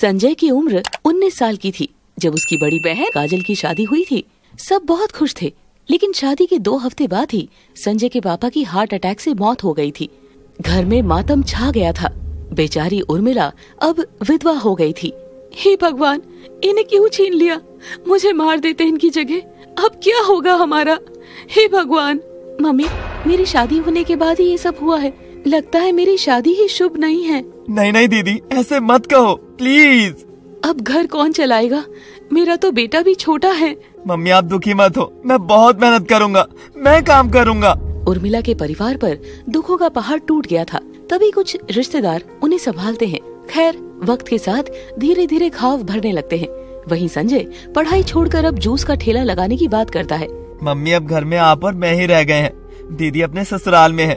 संजय की उम्र उन्नीस साल की थी जब उसकी बड़ी बहन काजल की शादी हुई थी सब बहुत खुश थे लेकिन शादी के दो हफ्ते बाद ही संजय के पापा की हार्ट अटैक से मौत हो गई थी घर में मातम छा गया था बेचारी उर्मिला अब विधवा हो गई थी हे भगवान इन्हें क्यों छीन लिया मुझे मार देते इनकी जगह अब क्या होगा हमारा हे भगवान मम्मी मेरी शादी होने के बाद ही ये सब हुआ है लगता है मेरी शादी ही शुभ नहीं है नहीं नहीं दीदी ऐसे मत कहो प्लीज अब घर कौन चलाएगा मेरा तो बेटा भी छोटा है मम्मी आप दुखी मत हो मैं बहुत मेहनत करूंगा मैं काम करूंगा उर्मिला के परिवार पर दुखों का पहाड़ टूट गया था तभी कुछ रिश्तेदार उन्हें संभालते हैं खैर वक्त के साथ धीरे धीरे घाव भरने लगते हैं वहीं संजय पढ़ाई छोड़कर अब जूस का ठेला लगाने की बात करता है मम्मी अब घर में आप और मैं ही रह गए हैं दीदी अपने ससुराल में है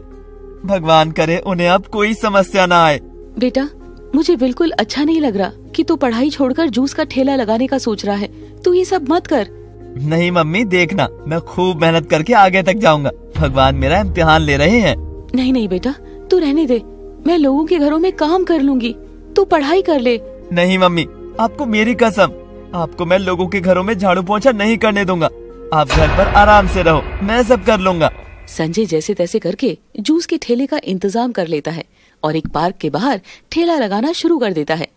भगवान करे उन्हें अब कोई समस्या ना आए बेटा मुझे बिल्कुल अच्छा नहीं लग रहा कि तू पढ़ाई छोड़कर जूस का ठेला लगाने का सोच रहा है तू ये सब मत कर नहीं मम्मी देखना मैं खूब मेहनत करके आगे तक जाऊंगा भगवान मेरा इम्तिहान ले रहे हैं नहीं नहीं बेटा तू रहने दे मैं लोगों के घरों में काम कर लूंगी तू पढ़ाई कर ले नहीं मम्मी आपको मेरी कसम आपको मैं लोगों के घरों में झाड़ू पोछा नहीं करने दूंगा आप घर पर आराम से रहो मैं सब कर लूंगा संजय जैसे तैसे करके जूस के ठेले का इंतजाम कर लेता है और एक पार्क के बाहर ठेला लगाना शुरू कर देता है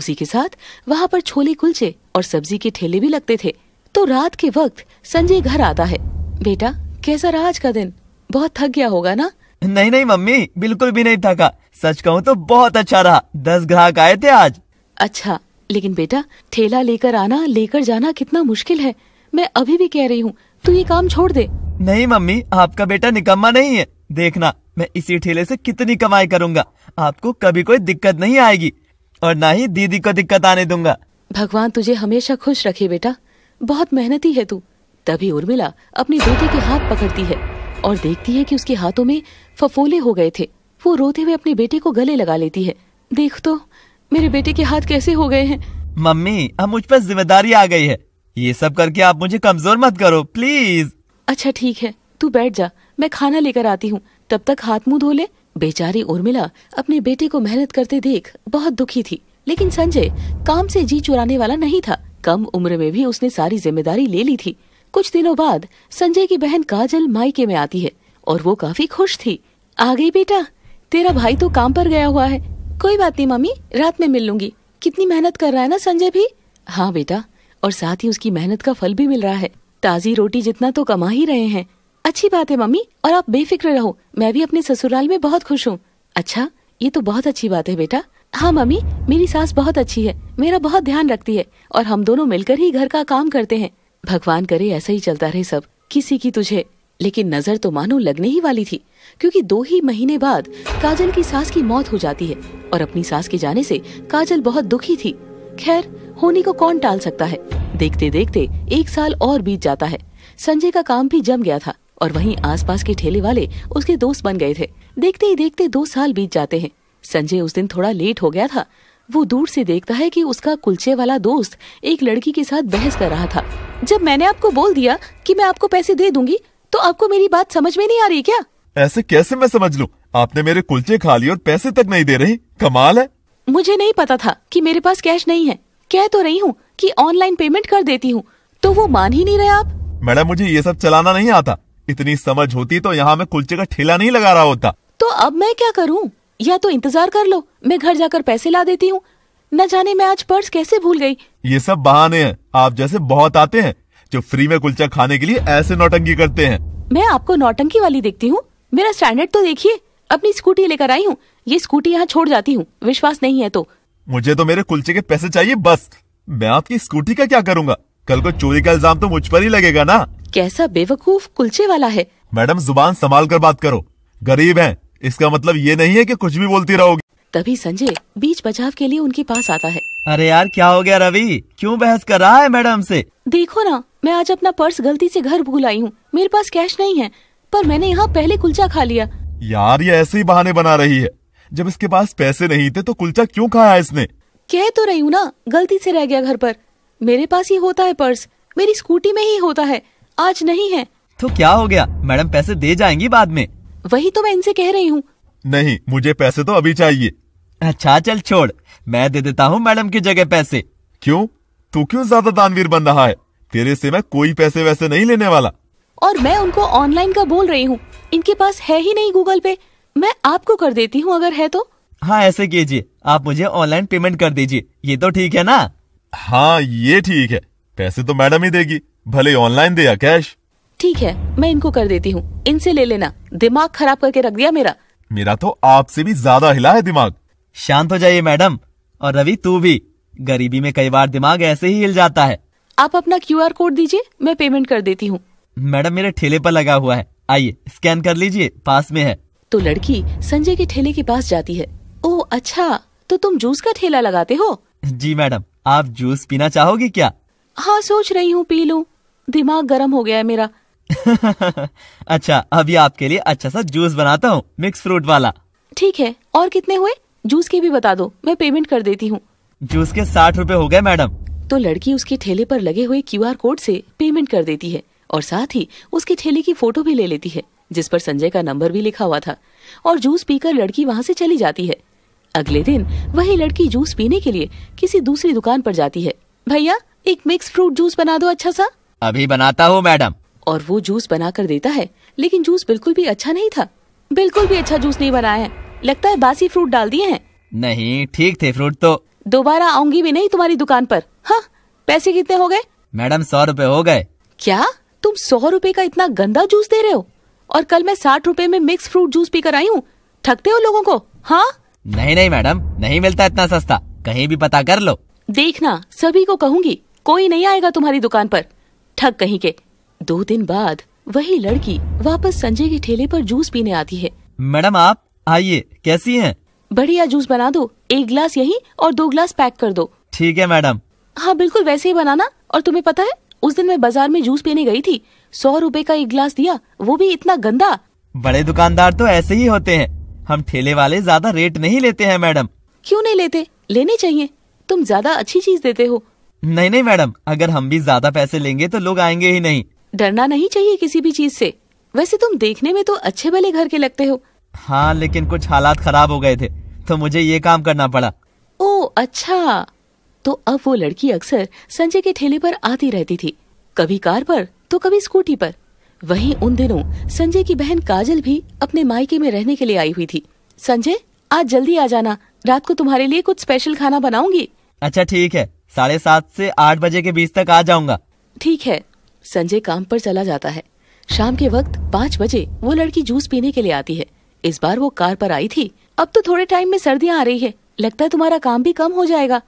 उसी के साथ वहाँ पर छोले कुलचे और सब्जी के ठेले भी लगते थे तो रात के वक्त संजय घर आता है बेटा कैसा रहा आज का दिन बहुत थक गया होगा ना नहीं नहीं मम्मी बिल्कुल भी नहीं थका सच कहूँ तो बहुत अच्छा रहा दस ग्राहक आए थे आज अच्छा लेकिन बेटा ठेला लेकर आना लेकर जाना कितना मुश्किल है मैं अभी भी कह रही हूँ तू ये काम छोड़ दे नहीं मम्मी आपका बेटा निकम्मा नहीं है देखना मैं इसी ठेले से कितनी कमाई करूंगा आपको कभी कोई दिक्कत नहीं आएगी और ना ही दीदी को दिक्कत आने दूंगा भगवान तुझे हमेशा खुश रखे बेटा बहुत मेहनती है तू तभी उर्मिला अपनी बेटे के हाथ पकड़ती है और देखती है कि उसके हाथों में फफोले हो गए थे वो रोते हुए अपने बेटे को गले लगा लेती है देख तो मेरे बेटे के हाथ कैसे हो गए हैं मम्मी अब मुझ पर जिम्मेदारी आ गई है ये सब करके आप मुझे कमजोर मत करो प्लीज अच्छा ठीक है तू बैठ जा मैं खाना लेकर आती हूँ तब तक हाथ मुंह धो ले बेचारी उर्मिला अपने बेटे को मेहनत करते देख बहुत दुखी थी लेकिन संजय काम से जी चुराने वाला नहीं था कम उम्र में भी उसने सारी जिम्मेदारी ले ली थी कुछ दिनों बाद संजय की बहन काजल मायके में आती है और वो काफी खुश थी आ गई बेटा तेरा भाई तो काम पर गया हुआ है कोई बात नहीं मम्मी रात में मिल लूंगी कितनी मेहनत कर रहा है ना संजय भी हाँ बेटा और साथ ही उसकी मेहनत का फल भी मिल रहा है ताज़ी रोटी जितना तो कमा ही रहे हैं अच्छी बात है मम्मी और आप बेफिक्र रहो मैं भी अपने ससुराल में बहुत खुश हूँ अच्छा ये तो बहुत अच्छी बात है बेटा हाँ मम्मी मेरी सास बहुत अच्छी है मेरा बहुत ध्यान रखती है और हम दोनों मिलकर ही घर का काम करते हैं भगवान करे ऐसा ही चलता रहे सब किसी की तुझे लेकिन नजर तो मानो लगने ही वाली थी क्योंकि दो ही महीने बाद काजल की सास की मौत हो जाती है और अपनी सास के जाने से काजल बहुत दुखी थी खैर होनी को कौन टाल सकता है देखते देखते एक साल और बीत जाता है संजय का काम भी जम गया था और वहीं आसपास के ठेले वाले उसके दोस्त बन गए थे देखते ही देखते दो साल बीत जाते हैं संजय उस दिन थोड़ा लेट हो गया था वो दूर से देखता है कि उसका कुलचे वाला दोस्त एक लड़की के साथ बहस कर रहा था जब मैंने आपको बोल दिया कि मैं आपको पैसे दे दूंगी तो आपको मेरी बात समझ में नहीं आ रही क्या ऐसे कैसे मैं समझ लूँ आपने मेरे कुलचे खा लिए और पैसे तक नहीं दे रही कमाल है मुझे नहीं पता था कि मेरे पास कैश नहीं है कह तो रही हूँ कि ऑनलाइन पेमेंट कर देती हूँ तो वो मान ही नहीं रहे आप मैडम मुझे ये सब चलाना नहीं आता इतनी समझ होती तो यहाँ मैं कुलचे का ठेला नहीं लगा रहा होता तो अब मैं क्या करूँ या तो इंतजार कर लो मैं घर जाकर पैसे ला देती हूँ न जाने मैं आज पर्स कैसे भूल गई ये सब बहाने हैं आप जैसे बहुत आते हैं जो फ्री में कुलचा खाने के लिए ऐसे नौटंकी करते हैं मैं आपको नौटंकी वाली देखती हूँ मेरा स्टैंडर्ड तो देखिए अपनी स्कूटी लेकर आई हूँ ये स्कूटी यहाँ छोड़ जाती हूँ विश्वास नहीं है तो मुझे तो मेरे कुलचे के पैसे चाहिए बस मैं आपकी स्कूटी का क्या करूँगा कल को चोरी का इल्जाम तो मुझ पर ही लगेगा ना कैसा बेवकूफ कुलचे वाला है मैडम जुबान संभाल कर बात करो गरीब है इसका मतलब ये नहीं है कि कुछ भी बोलती रहोगी तभी संजय बीच बचाव के लिए उनके पास आता है अरे यार क्या हो गया रवि क्यों बहस कर रहा है मैडम से देखो ना मैं आज अपना पर्स गलती से घर भूल आई हूँ मेरे पास कैश नहीं है पर मैंने यहाँ पहले कुलचा खा लिया यार ये ऐसे ही बहाने बना रही है जब इसके पास पैसे नहीं थे तो कुलचा क्यों खाया इसने कह तो रही हूँ ना गलती से रह गया घर पर मेरे पास ही होता है पर्स मेरी स्कूटी में ही होता है आज नहीं है तो क्या हो गया मैडम पैसे दे जाएंगी बाद में वही तो मैं इनसे कह रही हूँ नहीं मुझे पैसे तो अभी चाहिए अच्छा चल छोड़ मैं दे देता हूँ मैडम की जगह पैसे क्यों तू क्यों ज्यादा दानवीर बन रहा है तेरे से मैं कोई पैसे वैसे नहीं लेने वाला और मैं उनको ऑनलाइन का बोल रही हूँ इनके पास है ही नहीं गूगल पे मैं आपको कर देती हूँ अगर है तो हाँ ऐसे कीजिए आप मुझे ऑनलाइन पेमेंट कर दीजिए ये तो ठीक है ना हाँ ये ठीक है पैसे तो मैडम ही देगी भले ऑनलाइन दे या कैश ठीक है मैं इनको कर देती हूँ इनसे ले लेना दिमाग खराब करके रख दिया मेरा मेरा तो आपसे भी ज्यादा हिला है दिमाग शांत हो जाइए मैडम और रवि तू भी गरीबी में कई बार दिमाग ऐसे ही हिल जाता है आप अपना क्यू कोड दीजिए मैं पेमेंट कर देती हूँ मैडम मेरे ठेले पर लगा हुआ है आइए स्कैन कर लीजिए पास में है तो लड़की संजय के ठेले के पास जाती है ओ अच्छा तो तुम जूस का ठेला लगाते हो जी मैडम आप जूस पीना चाहोगे क्या हाँ सोच रही हूँ पी लूँ दिमाग गर्म हो गया है मेरा अच्छा अभी आपके लिए अच्छा सा जूस बनाता हूँ मिक्स फ्रूट वाला ठीक है और कितने हुए जूस के भी बता दो मैं पेमेंट कर देती हूँ जूस के साठ रूपए हो गए मैडम तो लड़की उसके ठेले पर लगे हुए क्यूआर कोड से पेमेंट कर देती है और साथ ही उसके ठेले की फोटो भी ले लेती है जिस पर संजय का नंबर भी लिखा हुआ था और जूस पीकर लड़की वहाँ से चली जाती है अगले दिन वही लड़की जूस पीने के लिए किसी दूसरी दुकान पर जाती है भैया एक मिक्स फ्रूट जूस बना दो अच्छा सा अभी बनाता हूँ मैडम और वो जूस बना कर देता है लेकिन जूस बिल्कुल भी अच्छा नहीं था बिल्कुल भी अच्छा जूस नहीं बनाया है लगता है बासी फ्रूट डाल दिए हैं नहीं ठीक थे फ्रूट तो दोबारा आऊंगी भी नहीं तुम्हारी दुकान पर हाँ पैसे कितने हो गए मैडम सौ रूपए हो गए क्या तुम सौ रूपए का इतना गंदा जूस दे रहे हो और कल मैं साठ रूपए में मिक्स फ्रूट जूस पी कर आई हूँ ठगते हो लोगों को हाँ नहीं नहीं मैडम नहीं मिलता इतना सस्ता कहीं भी पता कर लो देखना सभी को कहूँगी कोई नहीं आएगा तुम्हारी दुकान पर ठग कहीं के दो दिन बाद वही लड़की वापस संजय के ठेले पर जूस पीने आती है मैडम आप आइए कैसी हैं? बढ़िया जूस बना दो एक गिलास यही और दो गिलास पैक कर दो ठीक है मैडम हाँ बिल्कुल वैसे ही बनाना और तुम्हें पता है उस दिन मैं बाजार में जूस पीने गई थी सौ रूपए का एक गिलास दिया वो भी इतना गंदा बड़े दुकानदार तो ऐसे ही होते हैं हम ठेले वाले ज्यादा रेट नहीं लेते हैं मैडम क्यों नहीं लेते लेने चाहिए तुम ज्यादा अच्छी चीज देते हो नहीं नहीं मैडम अगर हम भी ज्यादा पैसे लेंगे तो लोग आएंगे ही नहीं डरना नहीं चाहिए किसी भी चीज से वैसे तुम देखने में तो अच्छे भले घर के लगते हो हाँ लेकिन कुछ हालात खराब हो गए थे तो मुझे ये काम करना पड़ा ओ अच्छा तो अब वो लड़की अक्सर संजय के ठेले पर आती रहती थी कभी कार पर तो कभी स्कूटी पर वहीं उन दिनों संजय की बहन काजल भी अपने मायके में रहने के लिए आई हुई थी संजय आज जल्दी आ जाना रात को तुम्हारे लिए कुछ स्पेशल खाना बनाऊंगी अच्छा ठीक है साढ़े सात से आठ बजे के बीच तक आ जाऊंगा ठीक है संजय काम पर चला जाता है शाम के वक्त पाँच बजे वो लड़की जूस पीने के लिए आती है इस बार वो कार पर आई थी अब तो थोड़े टाइम में सर्दियाँ आ रही है लगता है तुम्हारा काम भी कम हो जाएगा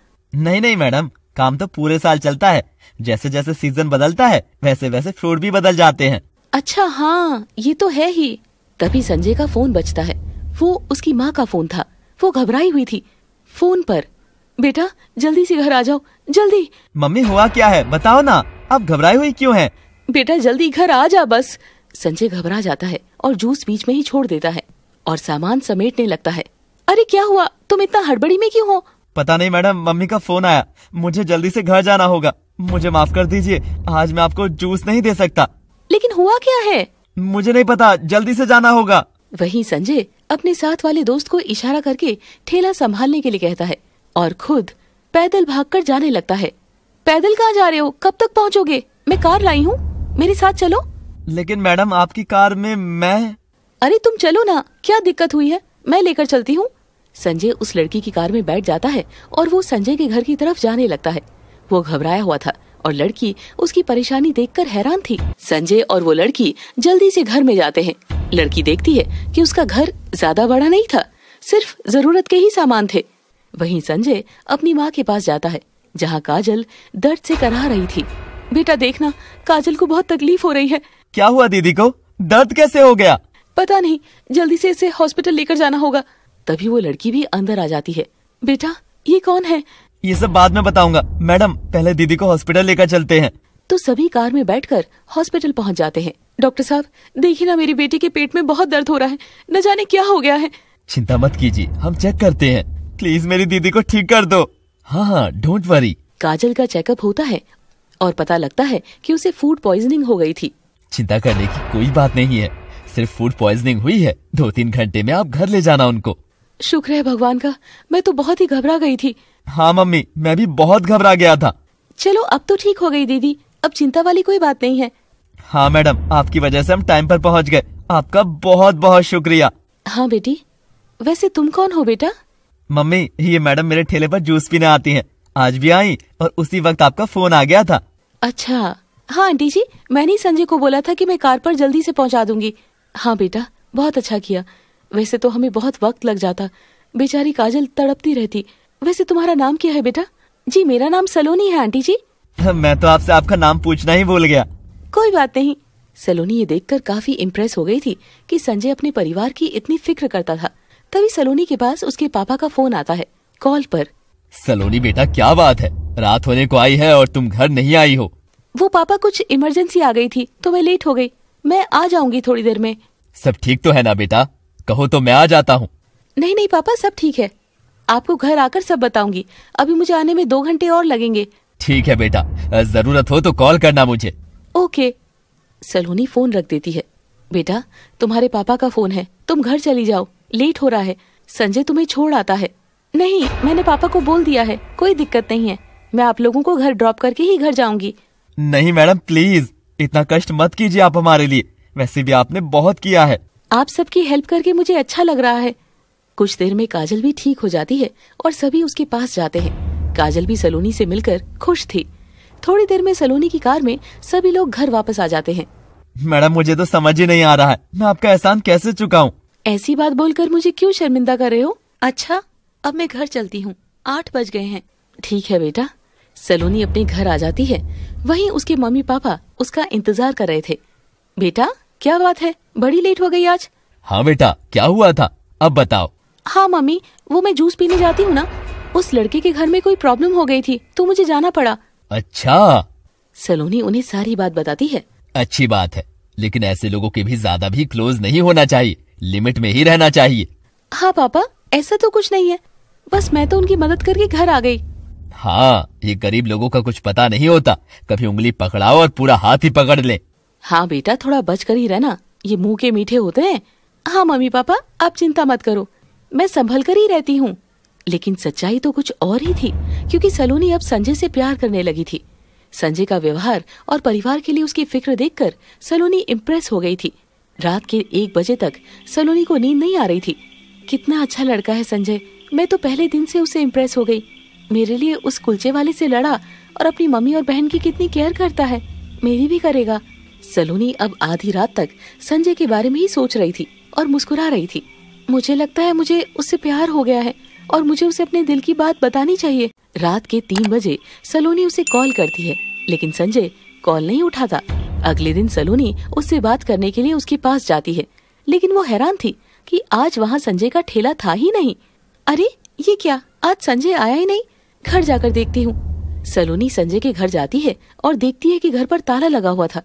नहीं नहीं मैडम काम तो पूरे साल चलता है जैसे जैसे सीजन बदलता है वैसे वैसे फ्रूट भी बदल जाते हैं अच्छा हाँ ये तो है ही तभी संजय का फोन बचता है वो उसकी माँ का फोन था वो घबराई हुई थी फोन पर बेटा जल्दी से घर आ जाओ जल्दी मम्मी हुआ क्या है बताओ ना आप घबराई हुई क्यों हैं? बेटा जल्दी घर आ जा बस संजय घबरा जाता है और जूस बीच में ही छोड़ देता है और सामान समेटने लगता है अरे क्या हुआ तुम इतना हड़बड़ी में क्यों हो पता नहीं मैडम मम्मी का फोन आया मुझे जल्दी से घर जाना होगा मुझे माफ कर दीजिए आज मैं आपको जूस नहीं दे सकता लेकिन हुआ क्या है मुझे नहीं पता जल्दी से जाना होगा वही संजय अपने साथ वाले दोस्त को इशारा करके ठेला संभालने के लिए कहता है और खुद पैदल भागकर जाने लगता है पैदल कहाँ जा रहे हो कब तक पहुँचोगे मैं कार लाई हूँ मेरे साथ चलो लेकिन मैडम आपकी कार में मैं अरे तुम चलो ना क्या दिक्कत हुई है मैं लेकर चलती हूँ संजय उस लड़की की कार में बैठ जाता है और वो संजय के घर की तरफ जाने लगता है वो घबराया हुआ था और लड़की उसकी परेशानी देखकर हैरान थी संजय और वो लड़की जल्दी से घर में जाते हैं लड़की देखती है कि उसका घर ज्यादा बड़ा नहीं था सिर्फ जरूरत के ही सामान थे वहीं संजय अपनी माँ के पास जाता है जहाँ काजल दर्द से कराह रही थी बेटा देखना काजल को बहुत तकलीफ हो रही है क्या हुआ दीदी को दर्द कैसे हो गया पता नहीं जल्दी से इसे हॉस्पिटल लेकर जाना होगा तभी वो लड़की भी अंदर आ जाती है बेटा ये कौन है ये सब बाद में बताऊंगा मैडम पहले दीदी को हॉस्पिटल लेकर चलते हैं तो सभी कार में बैठकर हॉस्पिटल पहुंच जाते हैं डॉक्टर साहब देखिए ना मेरी बेटी के पेट में बहुत दर्द हो रहा है न जाने क्या हो गया है चिंता मत कीजिए हम चेक करते हैं प्लीज मेरी दीदी को ठीक कर दो हाँ हाँ डोंट वरी काजल का चेकअप होता है और पता लगता है कि उसे फूड पॉइजनिंग हो गई थी चिंता करने की कोई बात नहीं है सिर्फ फूड पॉइजनिंग हुई है दो तीन घंटे में आप घर ले जाना उनको शुक्र है भगवान का मैं तो बहुत ही घबरा गई थी हाँ मम्मी मैं भी बहुत घबरा गया था चलो अब तो ठीक हो गई दीदी अब चिंता वाली कोई बात नहीं है हाँ मैडम आपकी वजह से हम टाइम पर पहुँच गए आपका बहुत बहुत शुक्रिया हाँ बेटी वैसे तुम कौन हो बेटा मम्मी ये मैडम मेरे ठेले पर जूस पीने आती हैं। आज भी आई और उसी वक्त आपका फोन आ गया था अच्छा हाँ आंटी जी मैंने संजय को बोला था कि मैं कार पर जल्दी से पहुंचा दूंगी हाँ बेटा बहुत अच्छा किया वैसे तो हमें बहुत वक्त लग जाता बेचारी काजल तड़पती रहती वैसे तुम्हारा नाम क्या है बेटा जी मेरा नाम सलोनी है आंटी जी मैं तो आपसे आपका नाम पूछना ही भूल गया कोई बात नहीं सलोनी ये देखकर काफी इम्प्रेस हो गई थी कि संजय अपने परिवार की इतनी फिक्र करता था तभी सलोनी के पास उसके पापा का फोन आता है कॉल पर सलोनी बेटा क्या बात है रात होने को आई है और तुम घर नहीं आई हो वो पापा कुछ इमरजेंसी आ गई थी तो मैं लेट हो गई मैं आ जाऊंगी थोड़ी देर में सब ठीक तो है ना बेटा कहो तो मैं आ जाता हूँ नहीं नहीं पापा सब ठीक है आपको घर आकर सब बताऊंगी अभी मुझे आने में दो घंटे और लगेंगे ठीक है बेटा जरूरत हो तो कॉल करना मुझे ओके सलोनी फोन रख देती है बेटा तुम्हारे पापा का फोन है तुम घर चली जाओ लेट हो रहा है संजय तुम्हें छोड़ आता है नहीं मैंने पापा को बोल दिया है कोई दिक्कत नहीं है मैं आप लोगों को घर ड्रॉप करके ही घर जाऊंगी नहीं मैडम प्लीज इतना कष्ट मत कीजिए आप हमारे लिए वैसे भी आपने बहुत किया है आप सबकी हेल्प करके मुझे अच्छा लग रहा है कुछ देर में काजल भी ठीक हो जाती है और सभी उसके पास जाते हैं काजल भी सलोनी से मिलकर खुश थी थोड़ी देर में सलोनी की कार में सभी लोग घर वापस आ जाते हैं मैडम मुझे तो समझ ही नहीं आ रहा है मैं आपका एहसान कैसे चुका हूँ ऐसी बात बोलकर मुझे क्यों शर्मिंदा कर रहे हो अच्छा अब मैं घर चलती हूँ आठ बज गए हैं ठीक है बेटा सलोनी अपने घर आ जाती है वहीं उसके मम्मी पापा उसका इंतजार कर रहे थे बेटा क्या बात है बड़ी लेट हो गई आज हाँ बेटा क्या हुआ था अब बताओ हाँ मम्मी वो मैं जूस पीने जाती हूँ ना उस लड़के के घर में कोई प्रॉब्लम हो गई थी तो मुझे जाना पड़ा अच्छा सलोनी उन्हें सारी बात बताती है अच्छी बात है लेकिन ऐसे लोगों के भी ज्यादा भी क्लोज नहीं होना चाहिए लिमिट में ही रहना चाहिए हाँ पापा ऐसा तो कुछ नहीं है बस मैं तो उनकी मदद करके घर आ गई हाँ ये गरीब लोगों का कुछ पता नहीं होता कभी उंगली पकड़ाओ और पूरा हाथ ही पकड़ ले हाँ बेटा थोड़ा बच कर ही रहना ये मुंह के मीठे होते हैं हाँ मम्मी पापा आप चिंता मत करो मैं संभल कर ही रहती हूँ लेकिन सच्चाई तो कुछ और ही थी क्योंकि सलोनी अब संजय से प्यार करने लगी थी संजय का व्यवहार और परिवार के लिए उसकी फिक्र देखकर सलोनी इम्प्रेस हो गई थी रात के एक बजे तक सलोनी को नींद नहीं आ रही थी कितना अच्छा लड़का है संजय मैं तो पहले दिन से उसे इम्प्रेस हो गई मेरे लिए उस कुलचे वाले से लड़ा और अपनी मम्मी और बहन की कितनी केयर करता है मेरी भी करेगा सलोनी अब आधी रात तक संजय के बारे में ही सोच रही थी और मुस्कुरा रही थी मुझे लगता है मुझे उससे प्यार हो गया है और मुझे उसे अपने दिल की बात बतानी चाहिए रात के तीन बजे सलोनी उसे कॉल करती है लेकिन संजय कॉल नहीं उठाता अगले दिन सलोनी उससे बात करने के लिए उसके पास जाती है लेकिन वो हैरान थी कि आज वहाँ संजय का ठेला था ही नहीं अरे ये क्या आज संजय आया ही नहीं घर जाकर देखती हूँ सलोनी संजय के घर जाती है और देखती है कि घर पर ताला लगा हुआ था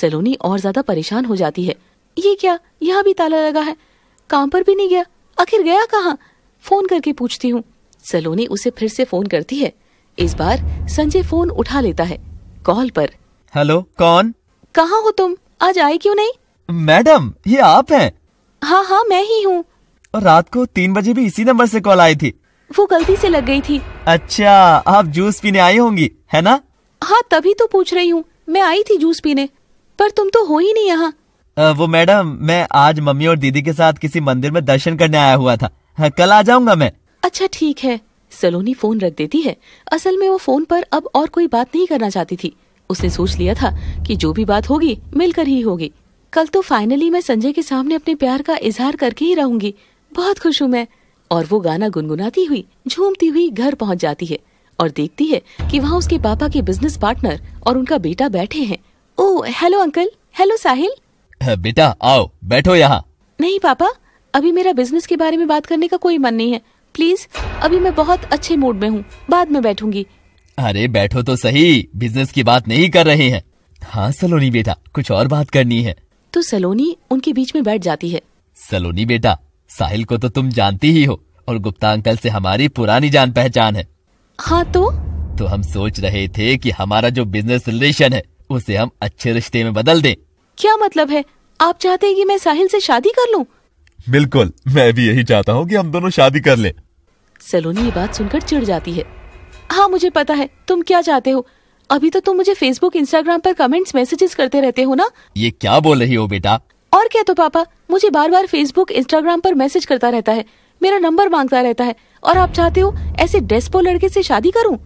सलोनी और ज्यादा परेशान हो जाती है ये क्या यहाँ भी ताला लगा है काम पर भी नहीं गया आखिर गया कहाँ फोन करके पूछती हूँ सलोनी उसे फिर से फोन करती है इस बार संजय फोन उठा लेता है कॉल पर हेलो कौन कहाँ हो तुम आज आए क्यों नहीं मैडम ये आप हैं हाँ हाँ मैं ही हूँ और रात को तीन बजे भी इसी नंबर से कॉल आई थी वो गलती से लग गई थी अच्छा आप जूस पीने आई होंगी है ना हाँ तभी तो पूछ रही हूँ मैं आई थी जूस पीने पर तुम तो हो ही नहीं यहाँ वो मैडम मैं आज मम्मी और दीदी के साथ किसी मंदिर में दर्शन करने आया हुआ था कल आ जाऊंगा मैं अच्छा ठीक है सलोनी फोन रख देती है असल में वो फोन पर अब और कोई बात नहीं करना चाहती थी उसने सोच लिया था कि जो भी बात होगी मिलकर ही होगी कल तो फाइनली मैं संजय के सामने अपने प्यार का इजहार करके ही रहूंगी बहुत खुश हूँ मैं और वो गाना गुनगुनाती हुई झूमती हुई घर पहुँच जाती है और देखती है कि वहाँ उसके पापा के बिजनेस पार्टनर और उनका बेटा बैठे हैं ओ हेलो अंकल हेलो साहिल बेटा आओ बैठो यहाँ नहीं पापा अभी मेरा बिजनेस के बारे में बात करने का कोई मन नहीं है प्लीज अभी मैं बहुत अच्छे मूड में हूँ बाद में बैठूंगी अरे बैठो तो सही बिजनेस की बात नहीं कर रहे हैं हाँ सलोनी बेटा कुछ और बात करनी है तो सलोनी उनके बीच में बैठ जाती है सलोनी बेटा साहिल को तो तुम जानती ही हो और गुप्ता अंकल से हमारी पुरानी जान पहचान है हाँ तो तो हम सोच रहे थे कि हमारा जो बिजनेस रिलेशन है उसे हम अच्छे रिश्ते में बदल दें क्या मतलब है आप चाहते हैं कि मैं साहिल से शादी कर लूं? बिल्कुल मैं भी यही चाहता हूँ कि हम दोनों शादी कर लें। सलोनी ये बात सुनकर चिढ़ जाती है हाँ मुझे पता है तुम क्या चाहते हो अभी तो तुम मुझे फेसबुक इंस्टाग्राम पर कमेंट्स मैसेजेस करते रहते हो ना ये क्या बोल रही हो बेटा और क्या तो पापा मुझे बार बार फेसबुक इंस्टाग्राम पर मैसेज करता रहता है मेरा नंबर मांगता रहता है और आप चाहते हो ऐसे डेस्पो लड़के से शादी करूं?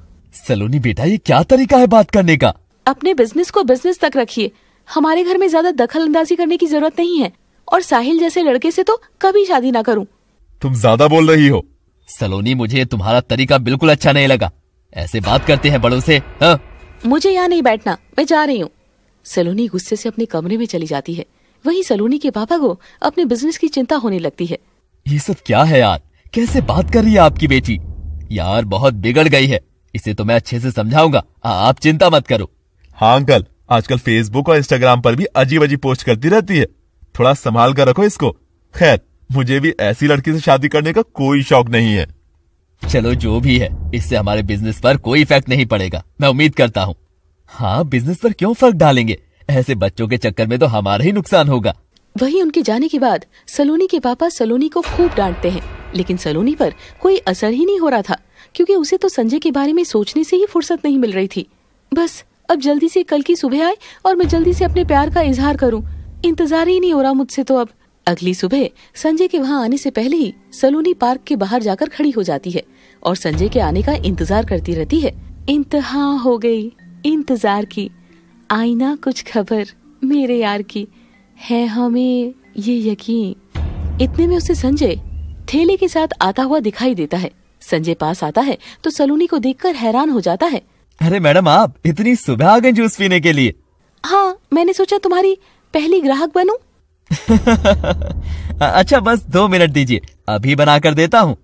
सलोनी बेटा ये क्या तरीका है बात करने का अपने बिजनेस को बिजनेस तक रखिए हमारे घर में ज्यादा दखल अंदाजी करने की जरूरत नहीं है और साहिल जैसे लड़के से तो कभी शादी ना करूं। तुम ज्यादा बोल रही हो सलोनी मुझे तुम्हारा तरीका बिल्कुल अच्छा नहीं लगा ऐसे बात करते हैं बड़ों से हा? मुझे यहाँ नहीं बैठना मैं जा रही हूँ सलोनी गुस्से से अपने कमरे में चली जाती है वही सलोनी के पापा को अपने बिजनेस की चिंता होने लगती है ये सब क्या है यार कैसे बात कर रही है आपकी बेटी यार बहुत बिगड़ गई है इसे तो मैं अच्छे से समझाऊंगा आप चिंता मत करो हाँ अंकल आजकल फेसबुक और इंस्टाग्राम पर भी अजीब अजीब पोस्ट करती रहती है थोड़ा संभाल कर रखो इसको खैर मुझे भी ऐसी लड़की से शादी करने का कोई शौक नहीं है चलो जो भी है इससे हमारे बिजनेस पर कोई इफेक्ट नहीं पड़ेगा मैं उम्मीद करता हूँ हाँ बिजनेस पर क्यों फर्क डालेंगे ऐसे बच्चों के चक्कर में तो हमारा ही नुकसान होगा वही उनके जाने के बाद सलोनी के पापा सलोनी को खूब डांटते हैं लेकिन सलोनी पर कोई असर ही नहीं हो रहा था क्योंकि उसे तो संजय के बारे में सोचने से ही फुर्सत नहीं मिल रही थी बस अब जल्दी से कल की सुबह आए और मैं जल्दी से अपने प्यार का इजहार करूं इंतजार ही नहीं हो रहा मुझसे तो अब अगली सुबह संजय के वहाँ आने से पहले ही सलोनी पार्क के बाहर जाकर खड़ी हो जाती है और संजय के आने का इंतजार करती रहती है इंतहा हो गई इंतजार की आईना कुछ खबर मेरे यार की है हमें ये यकीन इतने में उसे संजय ठेले के साथ आता हुआ दिखाई देता है संजय पास आता है तो सलोनी को देखकर हैरान हो जाता है अरे मैडम आप इतनी सुबह आ गए जूस पीने के लिए हाँ मैंने सोचा तुम्हारी पहली ग्राहक बनू अच्छा बस दो मिनट दीजिए अभी बना कर देता हूँ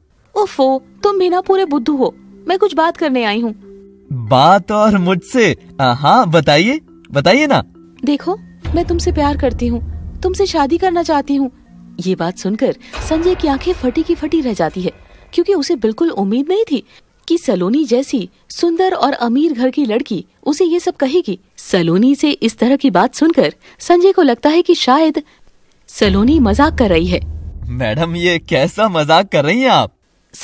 ओफो तुम भी ना पूरे बुद्धू हो मैं कुछ बात करने आई हूँ बात और मुझसे हाँ बताइए बताइए ना देखो मैं तुमसे प्यार करती हूँ तुमसे शादी करना चाहती हूँ ये बात सुनकर संजय की आंखें फटी की फटी रह जाती है क्योंकि उसे बिल्कुल उम्मीद नहीं थी की सलोनी जैसी सुंदर और अमीर घर की लड़की उसे ये सब कहेगी सलोनी से इस तरह की बात सुनकर संजय को लगता है कि शायद सलोनी मजाक कर रही है मैडम ये कैसा मजाक कर रही हैं आप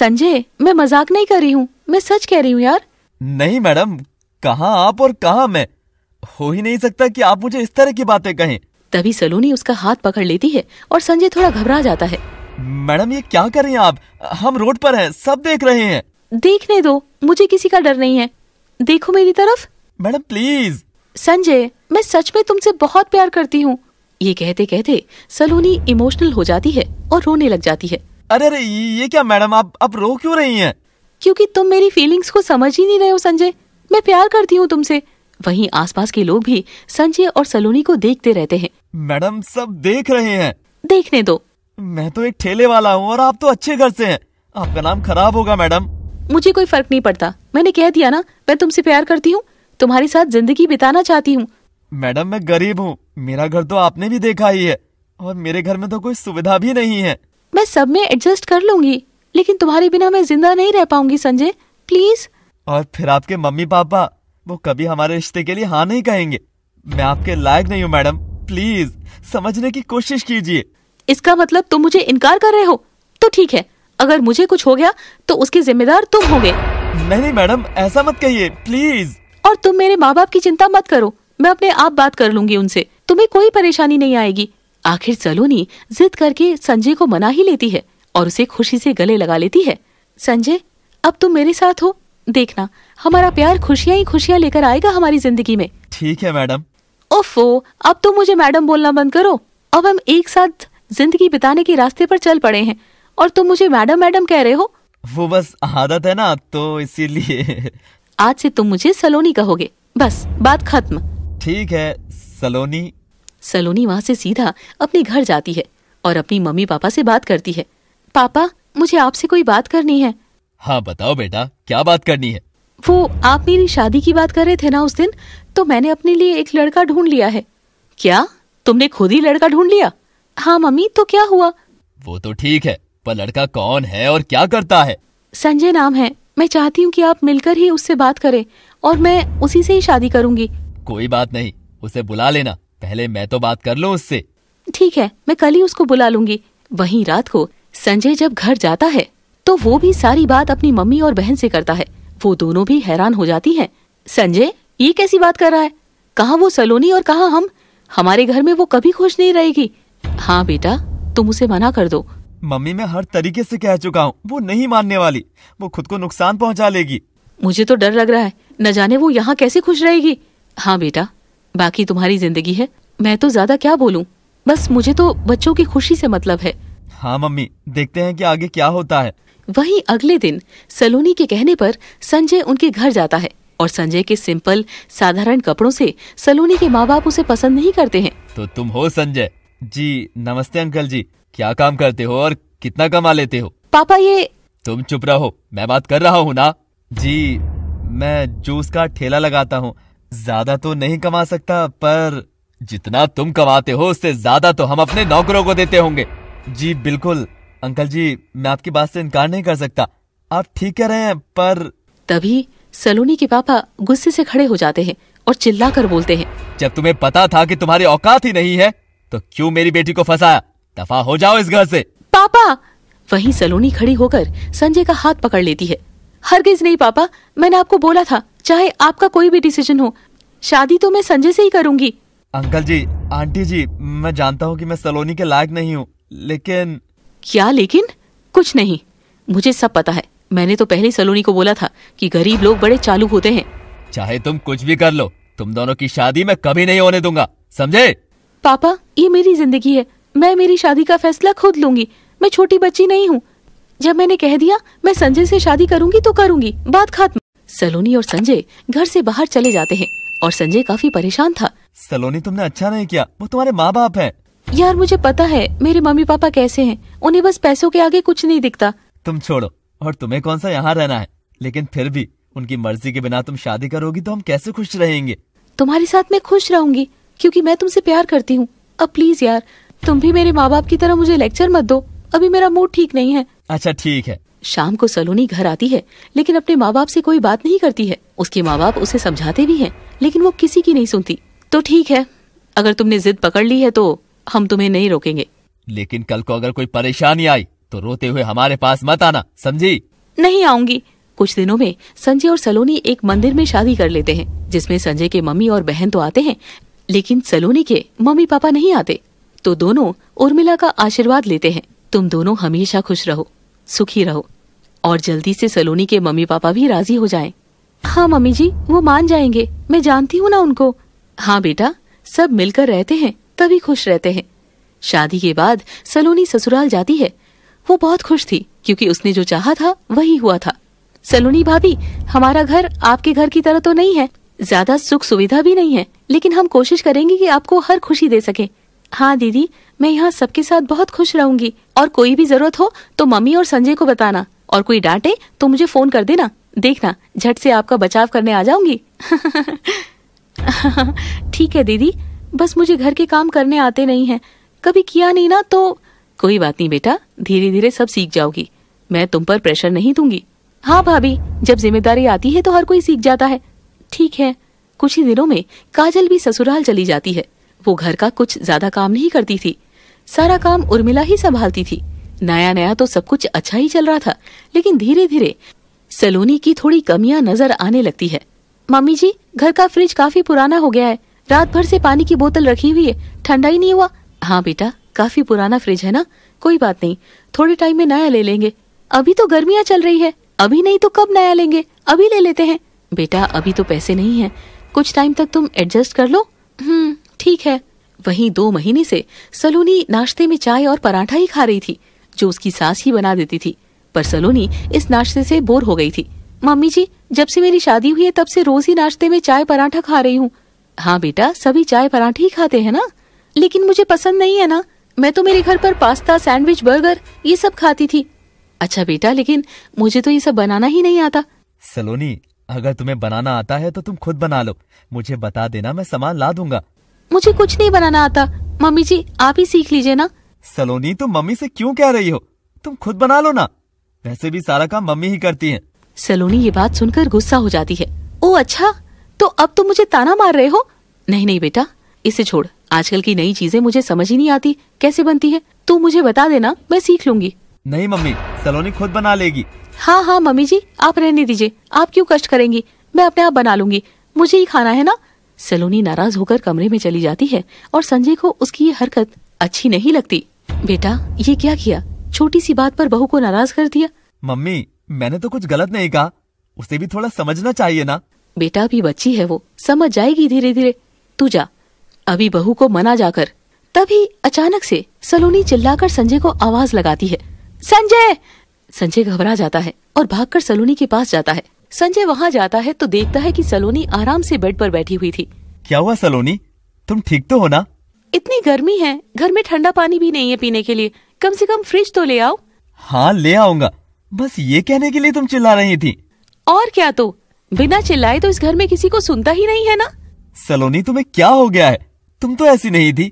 संजय मैं मजाक नहीं कर रही हूँ मैं सच कह रही हूँ यार नहीं मैडम कहाँ आप और कहाँ मैं हो ही नहीं सकता कि आप मुझे इस तरह की बातें कहें तभी सलोनी उसका हाथ पकड़ लेती है और संजय थोड़ा घबरा जाता है मैडम ये क्या कर रही हैं आप हम रोड पर हैं सब देख रहे हैं देखने दो मुझे किसी का डर नहीं है देखो मेरी तरफ मैडम प्लीज संजय मैं सच में तुमसे बहुत प्यार करती हूँ ये कहते कहते सलोनी इमोशनल हो जाती है और रोने लग जाती है अरे अरे ये क्या मैडम आप अब रो क्यों रही हैं? क्योंकि तुम मेरी फीलिंग्स को समझ ही नहीं रहे हो संजय मैं प्यार करती हूँ तुमसे वहीं आसपास के लोग भी संजय और सलोनी को देखते रहते हैं मैडम सब देख रहे हैं देखने दो मैं तो एक ठेले वाला हूँ और आप तो अच्छे घर से हैं आपका नाम खराब होगा मैडम मुझे कोई फर्क नहीं पड़ता मैंने कह दिया ना मैं तुमसे प्यार करती हूँ तुम्हारे साथ जिंदगी बिताना चाहती हूँ मैडम मैं गरीब हूँ मेरा घर तो आपने भी देखा ही है और मेरे घर में तो कोई सुविधा भी नहीं है मैं सब में एडजस्ट कर लूंगी लेकिन तुम्हारे बिना मैं जिंदा नहीं रह पाऊंगी संजय प्लीज और फिर आपके मम्मी पापा वो कभी हमारे रिश्ते के लिए हाँ नहीं कहेंगे मैं आपके लायक नहीं हूँ मैडम प्लीज समझने की कोशिश कीजिए इसका मतलब तुम मुझे इनकार कर रहे हो तो ठीक है अगर मुझे कुछ हो गया तो उसके जिम्मेदार तुम होगे नहीं मैडम ऐसा मत कहिए प्लीज और तुम मेरे माँ बाप की चिंता मत करो मैं अपने आप बात कर लूंगी उनसे तुम्हें कोई परेशानी नहीं आएगी आखिर सलोनी जिद करके संजय को मना ही लेती है और उसे खुशी से गले लगा लेती है संजय अब तुम मेरे साथ हो देखना हमारा प्यार खुशियाँ ही खुशियाँ लेकर आएगा हमारी जिंदगी में ठीक है मैडम ओफो अब तुम तो मुझे मैडम बोलना बंद करो अब हम एक साथ जिंदगी बिताने के रास्ते पर चल पड़े हैं और तुम मुझे मैडम मैडम कह रहे हो वो बस आदत है ना तो इसीलिए आज से तुम मुझे सलोनी कहोगे बस बात खत्म ठीक है सलोनी सलोनी वहाँ से सीधा अपने घर जाती है और अपनी मम्मी पापा से बात करती है पापा मुझे आपसे कोई बात करनी है हाँ बताओ बेटा क्या बात करनी है वो आप मेरी शादी की बात कर रहे थे ना उस दिन तो मैंने अपने लिए एक लड़का ढूंढ लिया है क्या तुमने खुद ही लड़का ढूंढ लिया हाँ मम्मी तो क्या हुआ वो तो ठीक है पर लड़का कौन है और क्या करता है संजय नाम है मैं चाहती हूँ कि आप मिलकर ही उससे बात करें और मैं उसी से ही शादी करूँगी कोई बात नहीं उसे बुला लेना पहले मैं तो बात कर लूँ उससे ठीक है मैं कल ही उसको बुला लूंगी वही रात को संजय जब घर जाता है तो वो भी सारी बात अपनी मम्मी और बहन से करता है वो दोनों भी हैरान हो जाती हैं। संजय ये कैसी बात कर रहा है कहाँ वो सलोनी और कहाँ हम हमारे घर में वो कभी खुश नहीं रहेगी हाँ बेटा तुम उसे मना कर दो मम्मी मैं हर तरीके से कह चुका हूँ वो नहीं मानने वाली वो खुद को नुकसान पहुँचा लेगी मुझे तो डर लग रहा है न जाने वो यहाँ कैसे खुश रहेगी हाँ बेटा बाकी तुम्हारी जिंदगी है मैं तो ज्यादा क्या बोलूँ बस मुझे तो बच्चों की खुशी से मतलब है हाँ मम्मी देखते हैं कि आगे क्या होता है वही अगले दिन सलोनी के कहने पर संजय उनके घर जाता है और संजय के सिंपल साधारण कपड़ों से सलोनी के माँ बाप उसे पसंद नहीं करते हैं तो तुम हो संजय जी नमस्ते अंकल जी क्या काम करते हो और कितना कमा लेते हो पापा ये तुम चुप रहो मैं बात कर रहा हूँ ना जी मैं जूस का ठेला लगाता हूँ ज्यादा तो नहीं कमा सकता पर जितना तुम कमाते हो उससे ज्यादा तो हम अपने नौकरों को देते होंगे जी बिल्कुल अंकल जी मैं आपकी बात से इनकार नहीं कर सकता आप ठीक कह रहे हैं पर तभी सलोनी के पापा गुस्से से खड़े हो जाते हैं और चिल्ला कर बोलते हैं जब तुम्हें पता था कि तुम्हारी औकात ही नहीं है तो क्यों मेरी बेटी को फंसाया दफा हो जाओ इस घर से पापा वहीं सलोनी खड़ी होकर संजय का हाथ पकड़ लेती है हरगिज नहीं पापा मैंने आपको बोला था चाहे आपका कोई भी डिसीजन हो शादी तो मैं संजय से ही करूंगी अंकल जी आंटी जी मैं जानता हूँ कि मैं सलोनी के लायक नहीं हूँ लेकिन क्या लेकिन कुछ नहीं मुझे सब पता है मैंने तो पहले सलोनी को बोला था कि गरीब लोग बड़े चालू होते हैं चाहे तुम कुछ भी कर लो तुम दोनों की शादी मैं कभी नहीं होने दूंगा समझे पापा ये मेरी जिंदगी है मैं मेरी शादी का फैसला खुद लूंगी मैं छोटी बच्ची नहीं हूँ जब मैंने कह दिया मैं संजय से शादी करूंगी तो करूंगी बात खत्म सलोनी और संजय घर से बाहर चले जाते हैं और संजय काफी परेशान था सलोनी तुमने अच्छा नहीं किया वो तुम्हारे माँ बाप है यार मुझे पता है मेरे मम्मी पापा कैसे हैं उन्हें बस पैसों के आगे कुछ नहीं दिखता तुम छोड़ो और तुम्हें कौन सा यहाँ रहना है लेकिन फिर भी उनकी मर्जी के बिना तुम शादी करोगी तो हम कैसे खुश रहेंगे तुम्हारे साथ मैं खुश रहूंगी क्योंकि मैं तुमसे प्यार करती हूँ अब प्लीज यार तुम भी मेरे माँ बाप की तरह मुझे लेक्चर मत दो अभी मेरा मूड ठीक नहीं है अच्छा ठीक है शाम को सलोनी घर आती है लेकिन अपने माँ बाप से कोई बात नहीं करती है उसके माँ बाप उसे समझाते भी हैं लेकिन वो किसी की नहीं सुनती तो ठीक है अगर तुमने जिद पकड़ ली है तो हम तुम्हें नहीं रोकेंगे लेकिन कल को अगर कोई परेशानी आई तो रोते हुए हमारे पास मत आना समझी नहीं आऊंगी कुछ दिनों में संजय और सलोनी एक मंदिर में शादी कर लेते हैं जिसमें संजय के मम्मी और बहन तो आते हैं लेकिन सलोनी के मम्मी पापा नहीं आते तो दोनों उर्मिला का आशीर्वाद लेते हैं तुम दोनों हमेशा खुश रहो सुखी रहो और जल्दी से सलोनी के मम्मी पापा भी राजी हो जाएं। हाँ मम्मी जी वो मान जाएंगे मैं जानती हूँ ना उनको हाँ बेटा सब मिलकर रहते हैं तभी खुश रहते हैं शादी के बाद सलोनी ससुराल जाती है वो बहुत खुश थी क्योंकि उसने जो चाहा था वही हुआ था सलोनी भाभी हमारा घर आपके घर की तरह तो नहीं है ज्यादा सुख सुविधा भी नहीं है लेकिन हम कोशिश करेंगे कि आपको हर खुशी दे सके हाँ दीदी मैं यहाँ सबके साथ बहुत खुश रहूंगी और कोई भी जरूरत हो तो मम्मी और संजय को बताना और कोई डांटे तो मुझे फोन कर देना देखना झट से आपका बचाव करने आ जाऊंगी ठीक है दीदी बस मुझे घर के काम करने आते नहीं है कभी किया नहीं ना तो कोई बात नहीं बेटा धीरे धीरे सब सीख जाओगी मैं तुम पर प्रेशर नहीं दूंगी हाँ भाभी जब जिम्मेदारी आती है तो हर कोई सीख जाता है ठीक है कुछ ही दिनों में काजल भी ससुराल चली जाती है वो घर का कुछ ज्यादा काम नहीं करती थी सारा काम उर्मिला ही संभालती थी नया नया तो सब कुछ अच्छा ही चल रहा था लेकिन धीरे धीरे सलोनी की थोड़ी कमियां नजर आने लगती है मम्मी जी घर का फ्रिज काफी पुराना हो गया है रात भर से पानी की बोतल रखी हुई है ठंडा ही नहीं हुआ हाँ बेटा काफी पुराना फ्रिज है ना कोई बात नहीं थोड़े टाइम में नया ले लेंगे अभी तो गर्मियाँ चल रही है अभी नहीं तो कब नया लेंगे अभी ले लेते हैं बेटा अभी तो पैसे नहीं है कुछ टाइम तक तुम एडजस्ट कर लो हम्म ठीक है वहीं दो महीने से सलोनी नाश्ते में चाय और पराठा ही खा रही थी जो उसकी सास ही बना देती थी पर सलोनी इस नाश्ते से बोर हो गई थी मम्मी जी जब से मेरी शादी हुई है तब से रोज ही नाश्ते में चाय पराठा खा रही हूँ हाँ बेटा सभी चाय पराठे ही खाते हैं ना लेकिन मुझे पसंद नहीं है ना मैं तो मेरे घर पर पास्ता सैंडविच बर्गर ये सब खाती थी अच्छा बेटा लेकिन मुझे तो ये सब बनाना ही नहीं आता सलोनी अगर तुम्हें बनाना आता है तो तुम खुद बना लो मुझे बता देना मैं सामान ला दूंगा मुझे कुछ नहीं बनाना आता मम्मी जी आप ही सीख लीजिए ना सलोनी तुम तो मम्मी से क्यों कह रही हो तुम खुद बना लो ना वैसे भी सारा काम मम्मी ही करती हैं। सलोनी ये बात सुनकर गुस्सा हो जाती है ओ अच्छा तो अब तुम मुझे ताना मार रहे हो नहीं नहीं बेटा इसे छोड़ आजकल की नई चीजें मुझे समझ ही नहीं आती कैसे बनती है तू मुझे बता देना मैं सीख लूंगी नहीं मम्मी सलोनी खुद बना लेगी हाँ हाँ मम्मी जी आप रहने दीजिए आप क्यों कष्ट करेंगी मैं अपने आप बना लूंगी मुझे ही खाना है ना सलोनी नाराज होकर कमरे में चली जाती है और संजय को उसकी ये हरकत अच्छी नहीं लगती बेटा ये क्या किया छोटी सी बात पर बहू को नाराज कर दिया मम्मी मैंने तो कुछ गलत नहीं कहा उसे भी थोड़ा समझना चाहिए ना बेटा अभी बच्ची है वो समझ जाएगी धीरे धीरे तू जा अभी बहू को मना जाकर तभी अचानक से सलोनी चिल्लाकर संजय को आवाज लगाती है संजय संजय घबरा जाता है और भागकर सलोनी के पास जाता है संजय वहाँ जाता है तो देखता है कि सलोनी आराम से बेड पर बैठी हुई थी क्या हुआ सलोनी तुम ठीक तो हो ना इतनी गर्मी है घर में ठंडा पानी भी नहीं है पीने के लिए कम से कम फ्रिज तो ले आओ हाँ ले आऊंगा बस ये कहने के लिए तुम चिल्ला रही थी और क्या तो बिना चिल्लाए तो इस घर में किसी को सुनता ही नहीं है ना सलोनी तुम्हें क्या हो गया है तुम तो ऐसी नहीं थी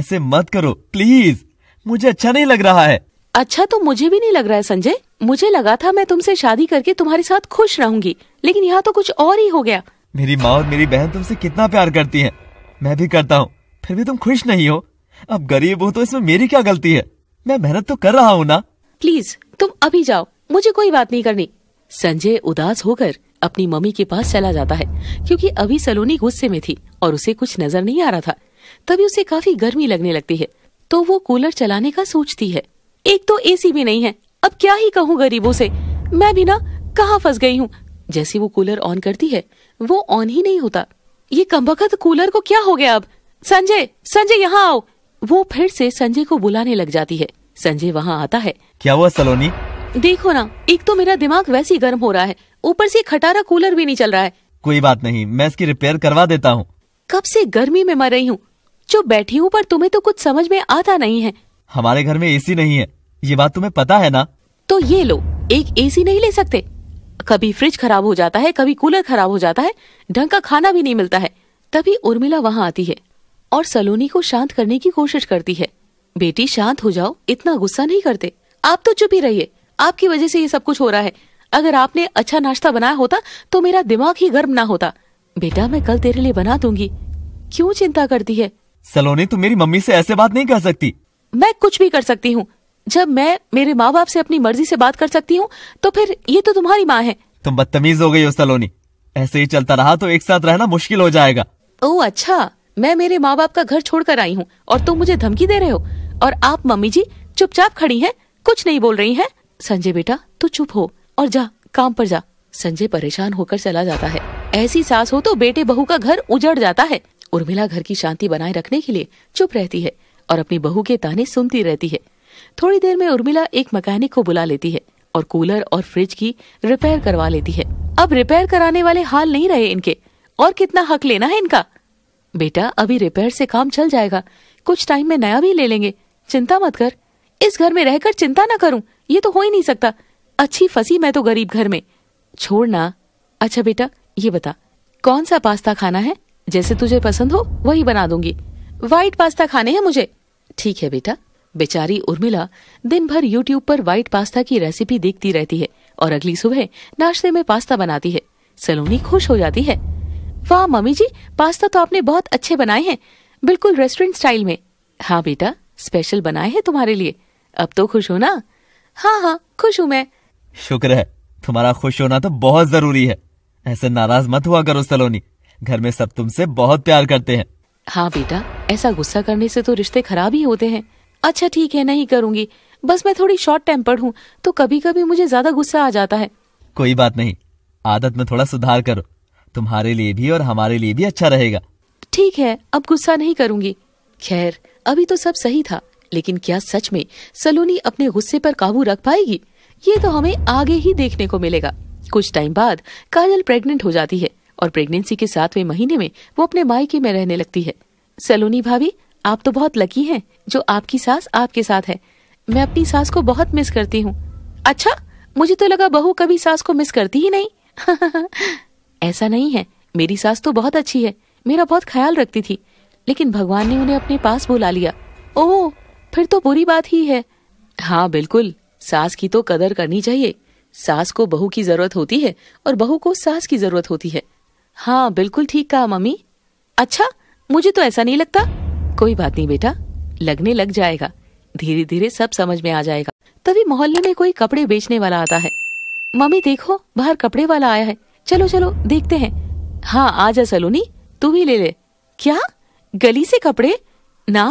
ऐसे मत करो प्लीज मुझे अच्छा नहीं लग रहा है अच्छा तो मुझे भी नहीं लग रहा है संजय मुझे लगा था मैं तुमसे शादी करके तुम्हारे साथ खुश रहूंगी लेकिन यहाँ तो कुछ और ही हो गया मेरी माँ और मेरी बहन तुमसे कितना प्यार करती है मैं भी करता हूँ फिर भी तुम खुश नहीं हो अब गरीब हो तो इसमें मेरी क्या गलती है मैं मेहनत तो कर रहा हूँ ना प्लीज तुम अभी जाओ मुझे कोई बात नहीं करनी संजय उदास होकर अपनी मम्मी के पास चला जाता है क्योंकि अभी सलोनी गुस्से में थी और उसे कुछ नजर नहीं आ रहा था तभी उसे काफी गर्मी लगने लगती है तो वो कूलर चलाने का सोचती है एक तो एसी भी नहीं है अब क्या ही कहूँ गरीबों से मैं भी ना कहाँ फंस गई हूँ जैसे वो कूलर ऑन करती है वो ऑन ही नहीं होता ये कम कूलर को क्या हो गया अब संजय संजय यहाँ आओ वो फिर से संजय को बुलाने लग जाती है संजय वहाँ आता है क्या हुआ सलोनी देखो ना एक तो मेरा दिमाग वैसे ही गर्म हो रहा है ऊपर से खटारा कूलर भी नहीं चल रहा है कोई बात नहीं मैं इसकी रिपेयर करवा देता हूँ कब से गर्मी में मर रही हूँ जो बैठी हूँ पर तुम्हें तो कुछ समझ में आता नहीं है हमारे घर में एसी नहीं है ये बात तुम्हें पता है ना तो ये लो एक एसी नहीं ले सकते कभी फ्रिज खराब हो जाता है कभी कूलर खराब हो जाता है ढंग का खाना भी नहीं मिलता है तभी उर्मिला वहाँ आती है और सलोनी को शांत करने की कोशिश करती है बेटी शांत हो जाओ इतना गुस्सा नहीं करते आप तो चुप ही रहिए आपकी वजह से ये सब कुछ हो रहा है अगर आपने अच्छा नाश्ता बनाया होता तो मेरा दिमाग ही गर्म ना होता बेटा मैं कल तेरे लिए बना दूंगी क्यों चिंता करती है सलोनी तुम मेरी मम्मी से ऐसे बात नहीं कर सकती मैं कुछ भी कर सकती हूँ जब मैं मेरे माँ बाप से अपनी मर्जी से बात कर सकती हूँ तो फिर ये तो तुम्हारी माँ है तुम बदतमीज हो गई हो सलोनी ऐसे ही चलता रहा तो एक साथ रहना मुश्किल हो जाएगा ओ अच्छा मैं मेरे माँ बाप का घर छोड़ कर आई हूँ और तुम मुझे धमकी दे रहे हो और आप मम्मी जी चुपचाप खड़ी हैं कुछ नहीं बोल रही हैं संजय बेटा तू चुप हो और जा काम पर जा संजय परेशान होकर चला जाता है ऐसी सास हो तो बेटे बहू का घर उजड़ जाता है उर्मिला घर की शांति बनाए रखने के लिए चुप रहती है और अपनी बहू के ताने सुनती रहती है थोड़ी देर में उर्मिला एक मैकेनिक को बुला लेती है और कूलर और फ्रिज की रिपेयर करवा लेती है अब रिपेयर कराने वाले हाल नहीं रहे इनके और कितना हक लेना है इनका बेटा अभी रिपेयर से काम चल जाएगा कुछ टाइम में नया भी ले लेंगे चिंता मत कर इस घर में रहकर चिंता ना करूं ये तो हो ही नहीं सकता अच्छी फसी मैं तो गरीब घर में छोड़ना अच्छा बेटा ये बता कौन सा पास्ता खाना है जैसे तुझे पसंद हो वही बना दूंगी व्हाइट पास्ता खाने हैं मुझे ठीक है बेटा बेचारी उर्मिला दिन भर यूट्यूब पर व्हाइट पास्ता की रेसिपी देखती रहती है और अगली सुबह नाश्ते में पास्ता बनाती है सलोनी खुश हो जाती है वाह मम्मी जी पास्ता तो आपने बहुत अच्छे बनाए हैं बिल्कुल रेस्टोरेंट स्टाइल में हाँ बेटा स्पेशल बनाए हैं तुम्हारे लिए अब तो खुश हो ना हाँ हाँ खुश हूँ मैं शुक्र है तुम्हारा खुश होना तो बहुत जरूरी है ऐसे नाराज मत हुआ करो सलोनी घर में सब तुमसे बहुत प्यार करते हैं हाँ बेटा ऐसा गुस्सा करने से तो रिश्ते खराब ही होते हैं अच्छा ठीक है नहीं करूंगी बस मैं थोड़ी शॉर्ट टेम्पर्ड हूँ तो कभी कभी मुझे ज्यादा गुस्सा आ जाता है कोई बात नहीं आदत में थोड़ा सुधार करो तुम्हारे लिए भी और हमारे लिए भी अच्छा रहेगा ठीक है अब गुस्सा नहीं करूंगी खैर अभी तो सब सही था लेकिन क्या सच में सलोनी अपने गुस्से पर काबू रख पाएगी ये तो हमें आगे ही देखने को मिलेगा कुछ टाइम बाद काजल प्रेग्नेंट हो जाती है और प्रेगनेंसी के सातवें महीने में वो अपने मायके में रहने लगती है सलोनी भाभी आप तो बहुत लकी हैं जो आपकी सास आपके साथ है मैं अपनी सास को बहुत मिस करती हूँ अच्छा मुझे तो लगा बहू कभी सास को मिस करती ही नहीं ऐसा नहीं है मेरी सास तो बहुत अच्छी है मेरा बहुत ख्याल रखती थी लेकिन भगवान ने उन्हें अपने पास बुला लिया ओह फिर तो बुरी बात ही है हाँ बिल्कुल सास की तो कदर करनी चाहिए सास को बहू की जरूरत होती है और बहू को सास की जरूरत होती है हाँ बिल्कुल ठीक कहा मम्मी अच्छा मुझे तो ऐसा नहीं लगता कोई बात नहीं बेटा लगने लग जाएगा धीरे धीरे सब समझ में आ जाएगा तभी मोहल्ले में कोई कपड़े बेचने वाला आता है मम्मी देखो बाहर कपड़े वाला आया है चलो चलो देखते हैं हाँ आ जा सलोनी तू भी ले ले क्या गली से कपड़े ना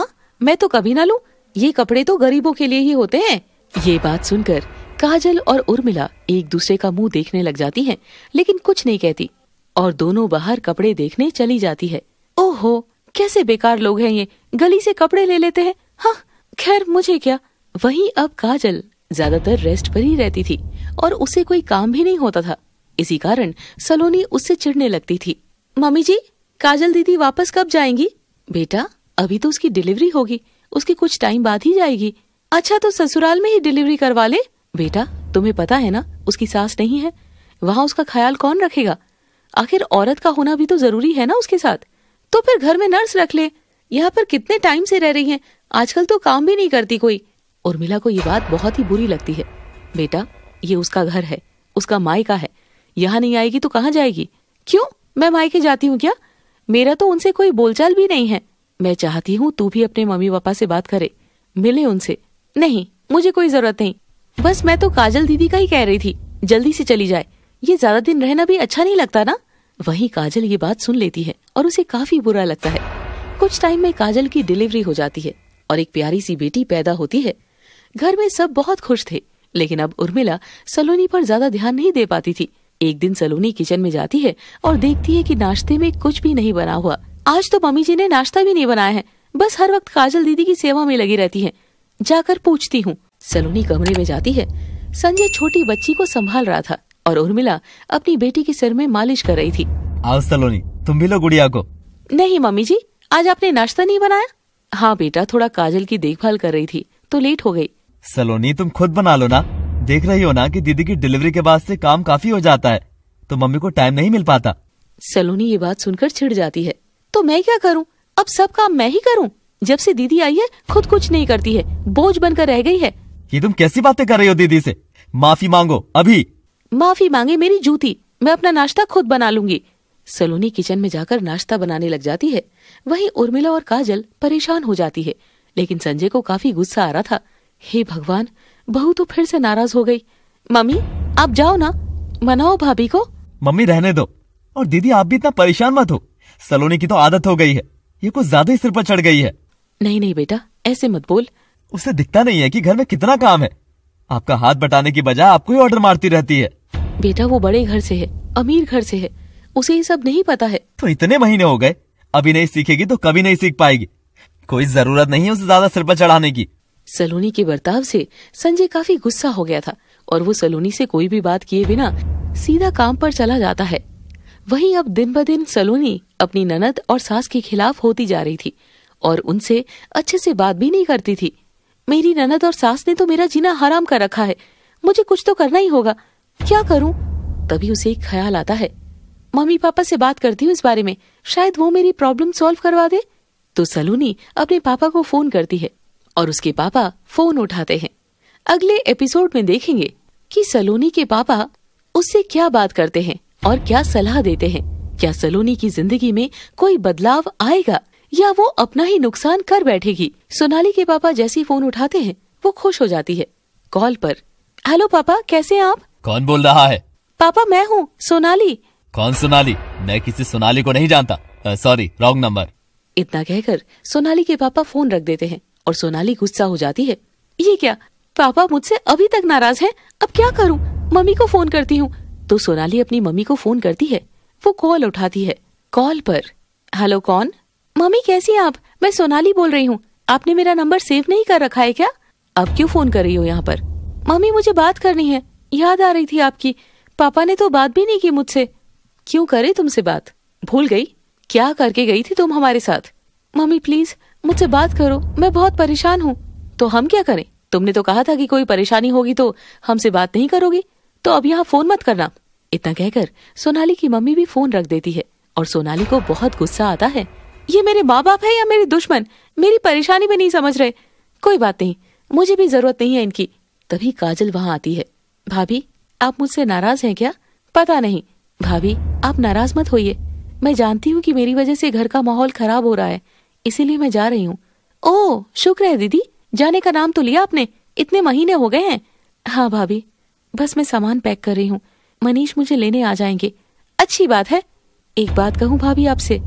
मैं तो कभी ना लूं ये कपड़े तो गरीबों के लिए ही होते हैं ये बात सुनकर काजल और उर्मिला एक दूसरे का मुंह देखने लग जाती हैं, लेकिन कुछ नहीं कहती और दोनों बाहर कपड़े देखने चली जाती है ओहो कैसे बेकार लोग हैं ये गली से कपड़े ले लेते हैं हाँ खैर मुझे क्या वही अब काजल ज्यादातर रेस्ट पर ही रहती थी और उसे कोई काम भी नहीं होता था इसी कारण सलोनी उससे चिढ़ने लगती थी मम्मी जी काजल दीदी वापस कब जाएंगी बेटा अभी तो उसकी डिलीवरी होगी उसकी कुछ टाइम बाद ही जाएगी अच्छा तो ससुराल में ही डिलीवरी करवा ले बेटा तुम्हें पता है ना उसकी सास नहीं है वहाँ उसका ख्याल कौन रखेगा आखिर औरत का होना भी तो जरूरी है ना उसके साथ तो फिर घर में नर्स रख ले यहाँ पर कितने टाइम से रह रही हैं आजकल तो काम भी नहीं करती कोई उर्मिला को ये बात बहुत ही बुरी लगती है बेटा ये उसका घर है उसका मायका है यहाँ नहीं आएगी तो कहाँ जाएगी क्यों मैं मायके जाती हूँ क्या मेरा तो उनसे कोई बोलचाल भी नहीं है मैं चाहती हूँ तू भी अपने मम्मी पापा से बात करे मिले उनसे नहीं मुझे कोई जरूरत नहीं बस मैं तो काजल दीदी का ही कह रही थी जल्दी से चली जाए ये ज्यादा दिन रहना भी अच्छा नहीं लगता ना वही काजल ये बात सुन लेती है और उसे काफी बुरा लगता है कुछ टाइम में काजल की डिलीवरी हो जाती है और एक प्यारी सी बेटी पैदा होती है घर में सब बहुत खुश थे लेकिन अब उर्मिला सलोनी पर ज्यादा ध्यान नहीं दे पाती थी एक दिन सलोनी किचन में जाती है और देखती है कि नाश्ते में कुछ भी नहीं बना हुआ आज तो मम्मी जी ने नाश्ता भी नहीं बनाया है बस हर वक्त काजल दीदी की सेवा में लगी रहती है जाकर पूछती हूँ सलोनी कमरे में जाती है संजय छोटी बच्ची को संभाल रहा था और उर्मिला अपनी बेटी के सिर में मालिश कर रही थी आओ सलोनी तुम भी लो गुड़िया को नहीं मम्मी जी आज आपने नाश्ता नहीं बनाया हाँ बेटा थोड़ा काजल की देखभाल कर रही थी तो लेट हो गई सलोनी तुम खुद बना लो ना देख रही हो ना कि दीदी की डिलीवरी के बाद से काम काफी हो जाता है तो मम्मी को टाइम नहीं मिल पाता सलोनी ये बात सुनकर छिड़ जाती है तो मैं क्या करूँ अब सब काम मैं ही करूँ जब से दीदी आई है खुद कुछ नहीं करती है बोझ बनकर रह गई है ये तुम कैसी बातें कर रही हो दीदी से माफी मांगो अभी माफी मांगे मेरी जूती मैं अपना नाश्ता खुद बना लूंगी सलोनी किचन में जाकर नाश्ता बनाने लग जाती है वहीं उर्मिला और काजल परेशान हो जाती है लेकिन संजय को काफी गुस्सा आ रहा था हे भगवान बहू तो फिर से नाराज हो गई मम्मी आप जाओ ना मनाओ भाभी को मम्मी रहने दो और दीदी आप भी इतना परेशान मत हो सलोनी की तो आदत हो गई है ये कुछ ज्यादा ही सिर पर चढ़ गई है नहीं नहीं बेटा ऐसे मत बोल उसे दिखता नहीं है कि घर में कितना काम है आपका हाथ बटाने की बजाय आपको ही ऑर्डर मारती रहती है बेटा वो बड़े घर से है अमीर घर से है उसे ये सब नहीं पता है तो इतने महीने हो गए अभी नहीं सीखेगी तो कभी नहीं सीख पाएगी कोई जरूरत नहीं है उसे ज्यादा सिर पर चढ़ाने की सलोनी के बर्ताव से संजय काफी गुस्सा हो गया था और वो सलोनी से कोई भी बात किए बिना सीधा काम पर चला जाता है वहीं अब दिन ब दिन सलोनी अपनी ननद और सास के खिलाफ होती जा रही थी और उनसे अच्छे से बात भी नहीं करती थी मेरी ननद और सास ने तो मेरा जीना हराम कर रखा है मुझे कुछ तो करना ही होगा क्या करूं तभी उसे एक ख्याल आता है मम्मी पापा से बात करती हूँ इस बारे में शायद वो मेरी प्रॉब्लम सॉल्व करवा दे तो सलोनी अपने पापा को फोन करती है और उसके पापा फोन उठाते हैं अगले एपिसोड में देखेंगे कि सलोनी के पापा उससे क्या बात करते हैं और क्या सलाह देते हैं क्या सलोनी की जिंदगी में कोई बदलाव आएगा या वो अपना ही नुकसान कर बैठेगी सोनाली के पापा जैसी फोन उठाते हैं वो खुश हो जाती है कॉल पर हेलो पापा कैसे हैं आप कौन बोल रहा है पापा मैं हूँ सोनाली कौन सोनाली मैं किसी सोनाली को नहीं जानता सॉरी रॉन्ग नंबर इतना कहकर सोनाली के पापा फोन रख देते हैं और सोनाली गुस्सा हो जाती है ये क्या पापा मुझसे अभी तक नाराज हैं अब क्या करूं मम्मी को फोन करती हूँ तो सोनाली अपनी मम्मी को फोन करती है वो कॉल उठाती है कॉल पर हेलो कौन मम्मी कैसी हैं आप मैं सोनाली बोल रही हूँ आपने मेरा नंबर सेव नहीं कर रखा है क्या अब क्यों फोन कर रही हो यहाँ पर मम्मी मुझे बात करनी है याद आ रही थी आपकी पापा ने तो बात भी नहीं की मुझसे क्यों करे तुमसे बात भूल गई क्या करके गई थी तुम हमारे साथ मम्मी प्लीज मुझसे बात करो मैं बहुत परेशान हूँ तो हम क्या करें तुमने तो कहा था कि कोई परेशानी होगी तो हमसे बात नहीं करोगी तो अब यहाँ फोन मत करना इतना कहकर सोनाली की मम्मी भी फोन रख देती है और सोनाली को बहुत गुस्सा आता है ये मेरे माँ बाप है या मेरे दुश्मन मेरी परेशानी भी नहीं समझ रहे कोई बात नहीं मुझे भी जरूरत नहीं है इनकी तभी काजल वहाँ आती है भाभी आप मुझसे नाराज हैं क्या पता नहीं भाभी आप नाराज मत होइए मैं जानती हूँ कि मेरी वजह से घर का माहौल खराब हो रहा है इसीलिए मैं जा रही हूँ ओह शुक्र है दीदी जाने का नाम तो लिया आपने इतने महीने हो गए हैं हाँ भाभी बस मैं सामान पैक कर रही हूँ मनीष मुझे लेने आ जाएंगे अच्छी बात है एक बात कहूँ भाभी आपसे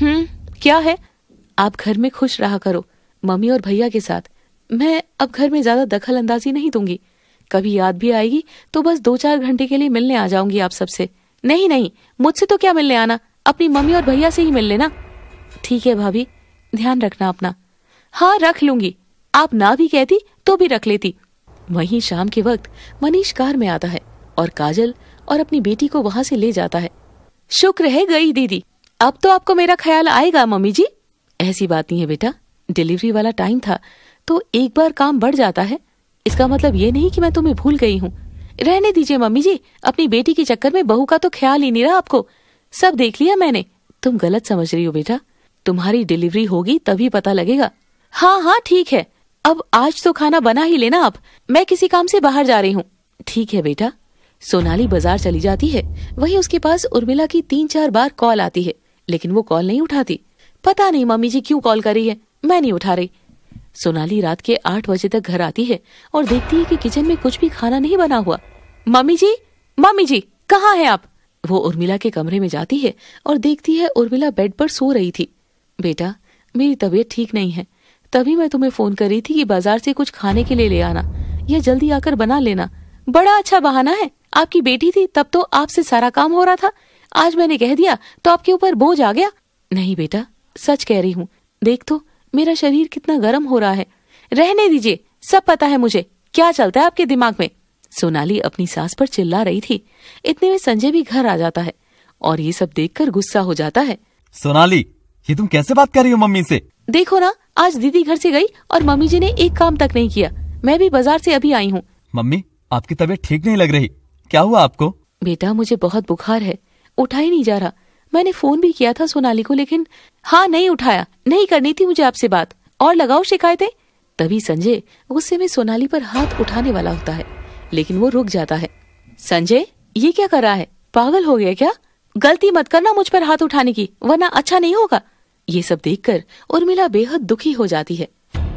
हम्म क्या है आप घर में खुश रहा करो मम्मी और भैया के साथ मैं अब घर में ज्यादा दखल अंदाजी नहीं दूंगी कभी याद भी आएगी तो बस दो चार घंटे के लिए मिलने आ जाऊंगी आप सबसे नहीं नहीं मुझसे तो क्या मिलने आना अपनी मम्मी और भैया से ही मिल लेना ठीक है भाभी ध्यान रखना अपना हाँ रख लूंगी आप ना भी कहती तो भी रख लेती वही शाम के वक्त मनीष कार में आता है और काजल और अपनी बेटी को वहां से ले जाता है शुक्र है गई दीदी अब तो आपको मेरा ख्याल आएगा मम्मी जी ऐसी बात नहीं है बेटा डिलीवरी वाला टाइम था तो एक बार काम बढ़ जाता है इसका मतलब ये नहीं कि मैं तुम्हें भूल गई हूँ रहने दीजिए मम्मी जी अपनी बेटी के चक्कर में बहू का तो ख्याल ही नहीं रहा आपको सब देख लिया मैंने तुम गलत समझ रही हो बेटा तुम्हारी डिलीवरी होगी तभी पता लगेगा हाँ हाँ ठीक है अब आज तो खाना बना ही लेना आप मैं किसी काम से बाहर जा रही हूँ ठीक है बेटा सोनाली बाजार चली जाती है वही उसके पास उर्मिला की तीन चार बार कॉल आती है लेकिन वो कॉल नहीं उठाती पता नहीं मम्मी जी क्यों कॉल करी है मैं नहीं उठा रही सोनाली रात के आठ बजे तक घर आती है और देखती है कि किचन में कुछ भी खाना नहीं बना हुआ मामी जी मामी जी कहाँ है आप वो उर्मिला के कमरे में जाती है और देखती है उर्मिला बेड पर सो रही थी बेटा मेरी तबीयत ठीक नहीं है तभी मैं तुम्हें फोन कर रही थी कि बाजार से कुछ खाने के लिए ले आना या जल्दी आकर बना लेना बड़ा अच्छा बहाना है आपकी बेटी थी तब तो आपसे सारा काम हो रहा था आज मैंने कह दिया तो आपके ऊपर बोझ आ गया नहीं बेटा सच कह रही हूँ देख तो मेरा शरीर कितना गर्म हो रहा है रहने दीजिए सब पता है मुझे क्या चलता है आपके दिमाग में सोनाली अपनी सास पर चिल्ला रही थी इतने में संजय भी घर आ जाता है और ये सब देखकर गुस्सा हो जाता है सोनाली ये तुम कैसे बात कर रही हो मम्मी से देखो ना आज दीदी घर से गई और मम्मी जी ने एक काम तक नहीं किया मैं भी बाजार से अभी आई हूँ मम्मी आपकी तबीयत ठीक नहीं लग रही क्या हुआ आपको बेटा मुझे बहुत बुखार है उठा ही नहीं जा रहा मैंने फोन भी किया था सोनाली को लेकिन हाँ नहीं उठाया नहीं करनी थी मुझे आपसे बात और लगाओ शिकायतें तभी संजय गुस्से में सोनाली पर हाथ उठाने वाला होता है लेकिन वो रुक जाता है संजय ये क्या कर रहा है पागल हो गया क्या गलती मत करना मुझ पर हाथ उठाने की वरना अच्छा नहीं होगा ये सब देख कर उर्मिला बेहद दुखी हो जाती है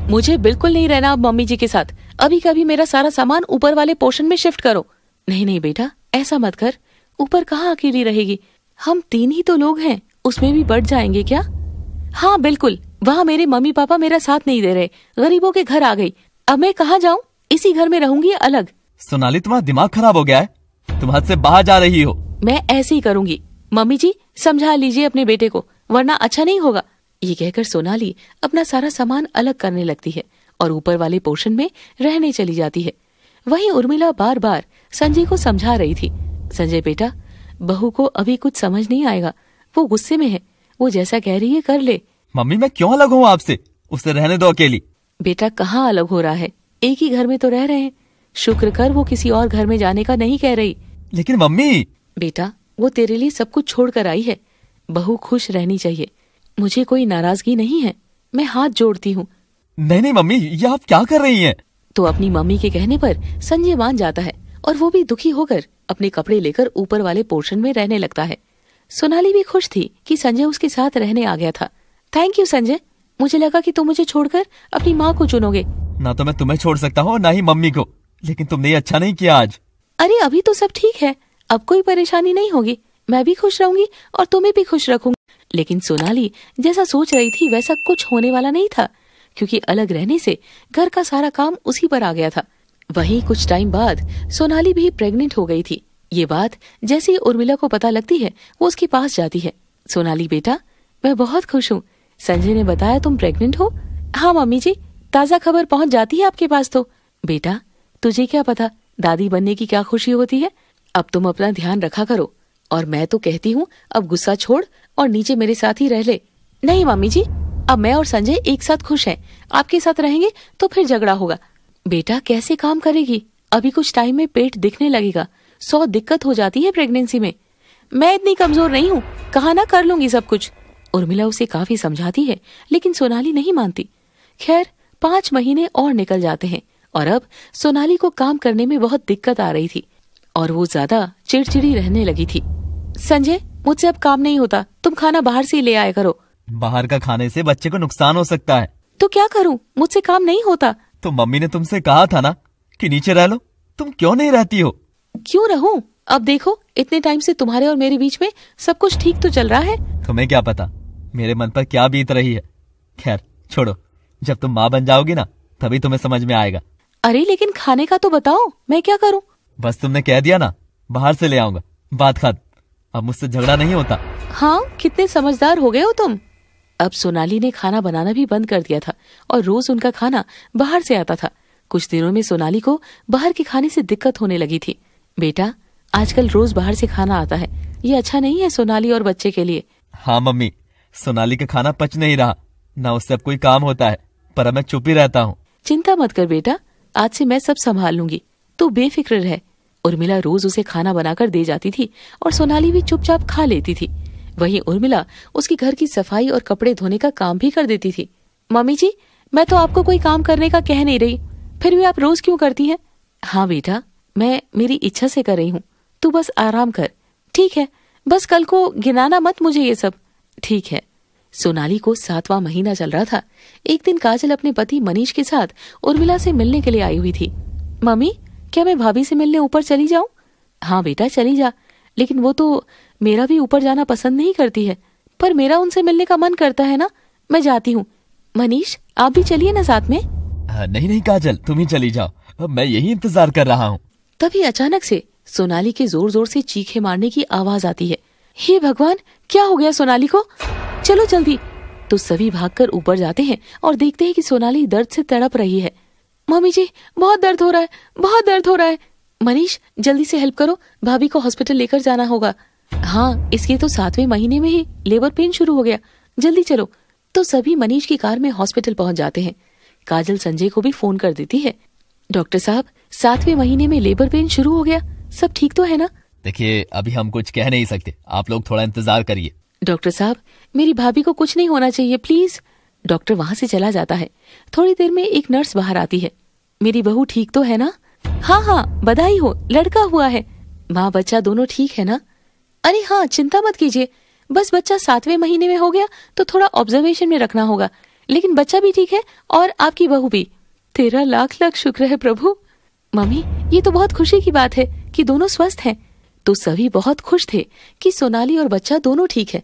मुझे बिल्कुल नहीं रहना अब मम्मी जी के साथ अभी कभी मेरा सारा सामान ऊपर वाले पोर्शन में शिफ्ट करो नहीं नहीं बेटा ऐसा मत कर ऊपर कहाँ अकेली रहेगी हम तीन ही तो लोग हैं उसमें भी बढ़ जाएंगे क्या हाँ बिल्कुल वहाँ मेरे मम्मी पापा मेरा साथ नहीं दे रहे गरीबों के घर आ गई अब मैं कहाँ जाऊँ इसी घर में रहूंगी अलग सोनाली तुम्हारा दिमाग खराब हो गया है तुम हद से बाहर जा रही हो मैं ऐसे ही करूँगी मम्मी जी समझा लीजिए अपने बेटे को वरना अच्छा नहीं होगा ये कहकर सोनाली अपना सारा सामान अलग करने लगती है और ऊपर वाले पोर्शन में रहने चली जाती है वही उर्मिला बार बार संजय को समझा रही थी संजय बेटा बहू को अभी कुछ समझ नहीं आएगा वो गुस्से में है वो जैसा कह रही है कर ले मम्मी मैं क्यों अलग हूँ आपसे उससे रहने दो अकेली बेटा कहाँ अलग हो रहा है एक ही घर में तो रह रहे हैं शुक्र कर वो किसी और घर में जाने का नहीं कह रही लेकिन मम्मी बेटा वो तेरे लिए सब कुछ छोड़ कर आई है बहू खुश रहनी चाहिए मुझे कोई नाराजगी नहीं है मैं हाथ जोड़ती हूँ नहीं नहीं मम्मी ये आप क्या कर रही हैं? तो अपनी मम्मी के कहने पर संजय मान जाता है और वो भी दुखी होकर अपने कपड़े लेकर ऊपर वाले पोर्शन में रहने लगता है सोनाली भी खुश थी कि संजय उसके साथ रहने आ गया था थैंक यू संजय मुझे लगा कि तुम मुझे छोड़कर अपनी माँ को चुनोगे ना तो मैं तुम्हें छोड़ सकता हूँ ना ही मम्मी को लेकिन तुमने ये अच्छा नहीं किया आज अरे अभी तो सब ठीक है अब कोई परेशानी नहीं होगी मैं भी खुश रहूंगी और तुम्हें भी खुश रखूंगी लेकिन सोनाली जैसा सोच रही थी वैसा कुछ होने वाला नहीं था क्योंकि अलग रहने से घर का सारा काम उसी पर आ गया था वहीं कुछ टाइम बाद सोनाली भी प्रेग्नेंट हो गई थी ये बात जैसे ही उर्मिला को पता लगती है वो उसके पास जाती है सोनाली बेटा मैं बहुत खुश हूँ संजय ने बताया तुम प्रेग्नेंट हो हाँ मम्मी जी ताजा खबर पहुँच जाती है आपके पास तो बेटा तुझे क्या पता दादी बनने की क्या खुशी होती है अब तुम अपना ध्यान रखा करो और मैं तो कहती हूँ अब गुस्सा छोड़ और नीचे मेरे साथ ही रह ले नहीं मम्मी जी अब मैं और संजय एक साथ खुश हैं आपके साथ रहेंगे तो फिर झगड़ा होगा बेटा कैसे काम करेगी अभी कुछ टाइम में पेट दिखने लगेगा सौ दिक्कत हो जाती है प्रेगनेंसी में मैं इतनी कमजोर नहीं हूँ कहा ना कर लूंगी सब कुछ उर्मिला उसे काफी समझाती है लेकिन सोनाली नहीं मानती खैर पांच महीने और निकल जाते हैं और अब सोनाली को काम करने में बहुत दिक्कत आ रही थी और वो ज्यादा चिड़चिड़ी रहने लगी थी संजय मुझसे अब काम नहीं होता तुम खाना बाहर से ही ले आया करो बाहर का खाने से बच्चे को नुकसान हो सकता है तो क्या करूं मुझसे काम नहीं होता तो मम्मी ने तुमसे कहा था ना कि नीचे रह लो तुम क्यों नहीं रहती हो क्यों रहूं? अब देखो इतने टाइम से तुम्हारे और मेरे बीच में सब कुछ ठीक तो चल रहा है तुम्हें क्या पता मेरे मन पर क्या बीत रही है खैर छोड़ो जब तुम माँ बन जाओगी ना तभी तुम्हें समझ में आएगा अरे लेकिन खाने का तो बताओ मैं क्या करूँ बस तुमने कह दिया ना बाहर से ले आऊंगा बात खात अब मुझसे झगड़ा नहीं होता हाँ कितने समझदार हो गए हो तुम अब सोनाली ने खाना बनाना भी बंद कर दिया था और रोज उनका खाना बाहर से आता था कुछ दिनों में सोनाली को बाहर के खाने से दिक्कत होने लगी थी बेटा आजकल रोज बाहर से खाना आता है ये अच्छा नहीं है सोनाली और बच्चे के लिए हाँ मम्मी सोनाली का खाना पच नहीं रहा न उससे अब कोई काम होता है पर मैं चुप ही रहता हूँ चिंता मत कर बेटा आज से मैं सब संभाल लूंगी तू बेफिक्र रहे उर्मिला रोज उसे खाना बनाकर दे जाती थी और सोनाली भी चुपचाप खा लेती थी वही उर्मिला उसके घर की सफाई और कपड़े धोने का काम भी कर देती थी मम्मी जी मैं तो आपको कोई काम करने का कह नहीं रही फिर भी आप रोज क्यों करती हैं हाँ बेटा मैं मेरी इच्छा से कर रही हूँ तू बस आराम कर ठीक है बस कल को गिनाना मत मुझे ये सब ठीक है सोनाली को सातवां महीना चल रहा था एक दिन काजल अपने पति मनीष के साथ उर्मिला से मिलने के लिए आई हुई थी मम्मी क्या मैं भाभी से मिलने ऊपर चली जाऊं हाँ बेटा चली जा लेकिन वो तो मेरा भी ऊपर जाना पसंद नहीं करती है पर मेरा उनसे मिलने का मन करता है ना मैं जाती हूँ मनीष आप भी चलिए ना साथ में नहीं नहीं काजल तुम ही चली जाओ मैं यही इंतजार कर रहा हूँ तभी अचानक से सोनाली के जोर जोर से चीखे मारने की आवाज आती है हे भगवान क्या हो गया सोनाली को चलो जल्दी तो सभी भागकर ऊपर जाते हैं और देखते हैं कि सोनाली दर्द से तड़प रही है मम्मी जी बहुत दर्द हो रहा है बहुत दर्द हो रहा है मनीष जल्दी से हेल्प करो भाभी को हॉस्पिटल लेकर जाना होगा हाँ इसके तो सातवें महीने में ही लेबर पेन शुरू हो गया जल्दी चलो तो सभी मनीष की कार में हॉस्पिटल पहुंच जाते हैं काजल संजय को भी फोन कर देती है डॉक्टर साहब सातवें महीने में लेबर पेन शुरू हो गया सब ठीक तो है ना देखिए अभी हम कुछ कह नहीं सकते आप लोग थोड़ा इंतजार करिए डॉक्टर साहब मेरी भाभी को कुछ नहीं होना चाहिए प्लीज डॉक्टर वहाँ से चला जाता है थोड़ी देर में एक नर्स बाहर आती है मेरी बहू ठीक तो है ना हाँ हाँ बधाई हो लड़का हुआ है माँ बच्चा दोनों ठीक है ना अरे हाँ चिंता मत कीजिए बस बच्चा सातवें महीने में हो गया तो थोड़ा ऑब्जर्वेशन में रखना होगा लेकिन बच्चा भी ठीक है और आपकी बहू भी तेरा लाख लाख शुक्र है प्रभु मम्मी ये तो बहुत खुशी की बात है कि दोनों स्वस्थ हैं तो सभी बहुत खुश थे कि सोनाली और बच्चा दोनों ठीक है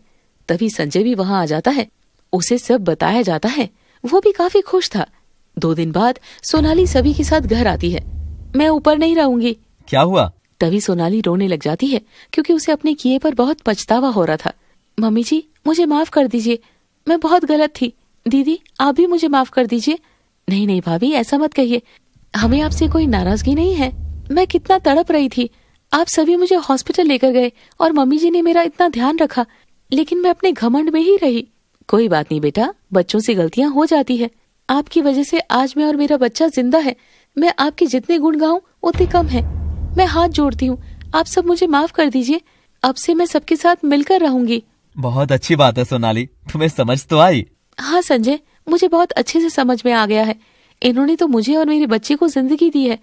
तभी संजय भी वहाँ आ जाता है उसे सब बताया जाता है वो भी काफी खुश था दो दिन बाद सोनाली सभी के साथ घर आती है मैं ऊपर नहीं रहूंगी क्या हुआ तभी सोनाली रोने लग जाती है क्योंकि उसे अपने किए पर बहुत पछतावा हो रहा था मम्मी जी मुझे माफ कर दीजिए मैं बहुत गलत थी दीदी आप भी मुझे माफ कर दीजिए नहीं नहीं भाभी ऐसा मत कहिए हमें आपसे कोई नाराजगी नहीं है मैं कितना तड़प रही थी आप सभी मुझे हॉस्पिटल लेकर गए और मम्मी जी ने मेरा इतना ध्यान रखा लेकिन मैं अपने घमंड में ही रही कोई बात नहीं बेटा बच्चों से गलतियाँ हो जाती है आपकी वजह से आज मैं और मेरा बच्चा जिंदा है मैं आपके जितने गुण गाऊँ उतने कम है मैं हाथ जोड़ती हूँ आप सब मुझे माफ कर दीजिए अब से मैं सबके साथ मिलकर रहूंगी बहुत अच्छी बात है सोनाली तुम्हें समझ तो आई हाँ संजय मुझे बहुत अच्छे से समझ में आ गया है इन्होंने तो मुझे और मेरे बच्चे को जिंदगी दी है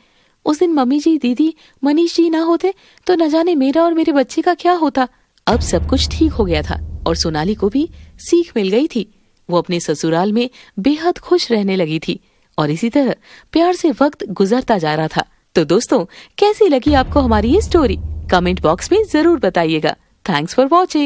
उस दिन मम्मी जी दीदी मनीष जी ना होते तो न जाने मेरा और मेरे बच्चे का क्या होता अब सब कुछ ठीक हो गया था और सोनाली को भी सीख मिल गई थी वो अपने ससुराल में बेहद खुश रहने लगी थी और इसी तरह प्यार से वक्त गुजरता जा रहा था तो दोस्तों कैसी लगी आपको हमारी ये स्टोरी कमेंट बॉक्स में जरूर बताइएगा थैंक्स फॉर वॉचिंग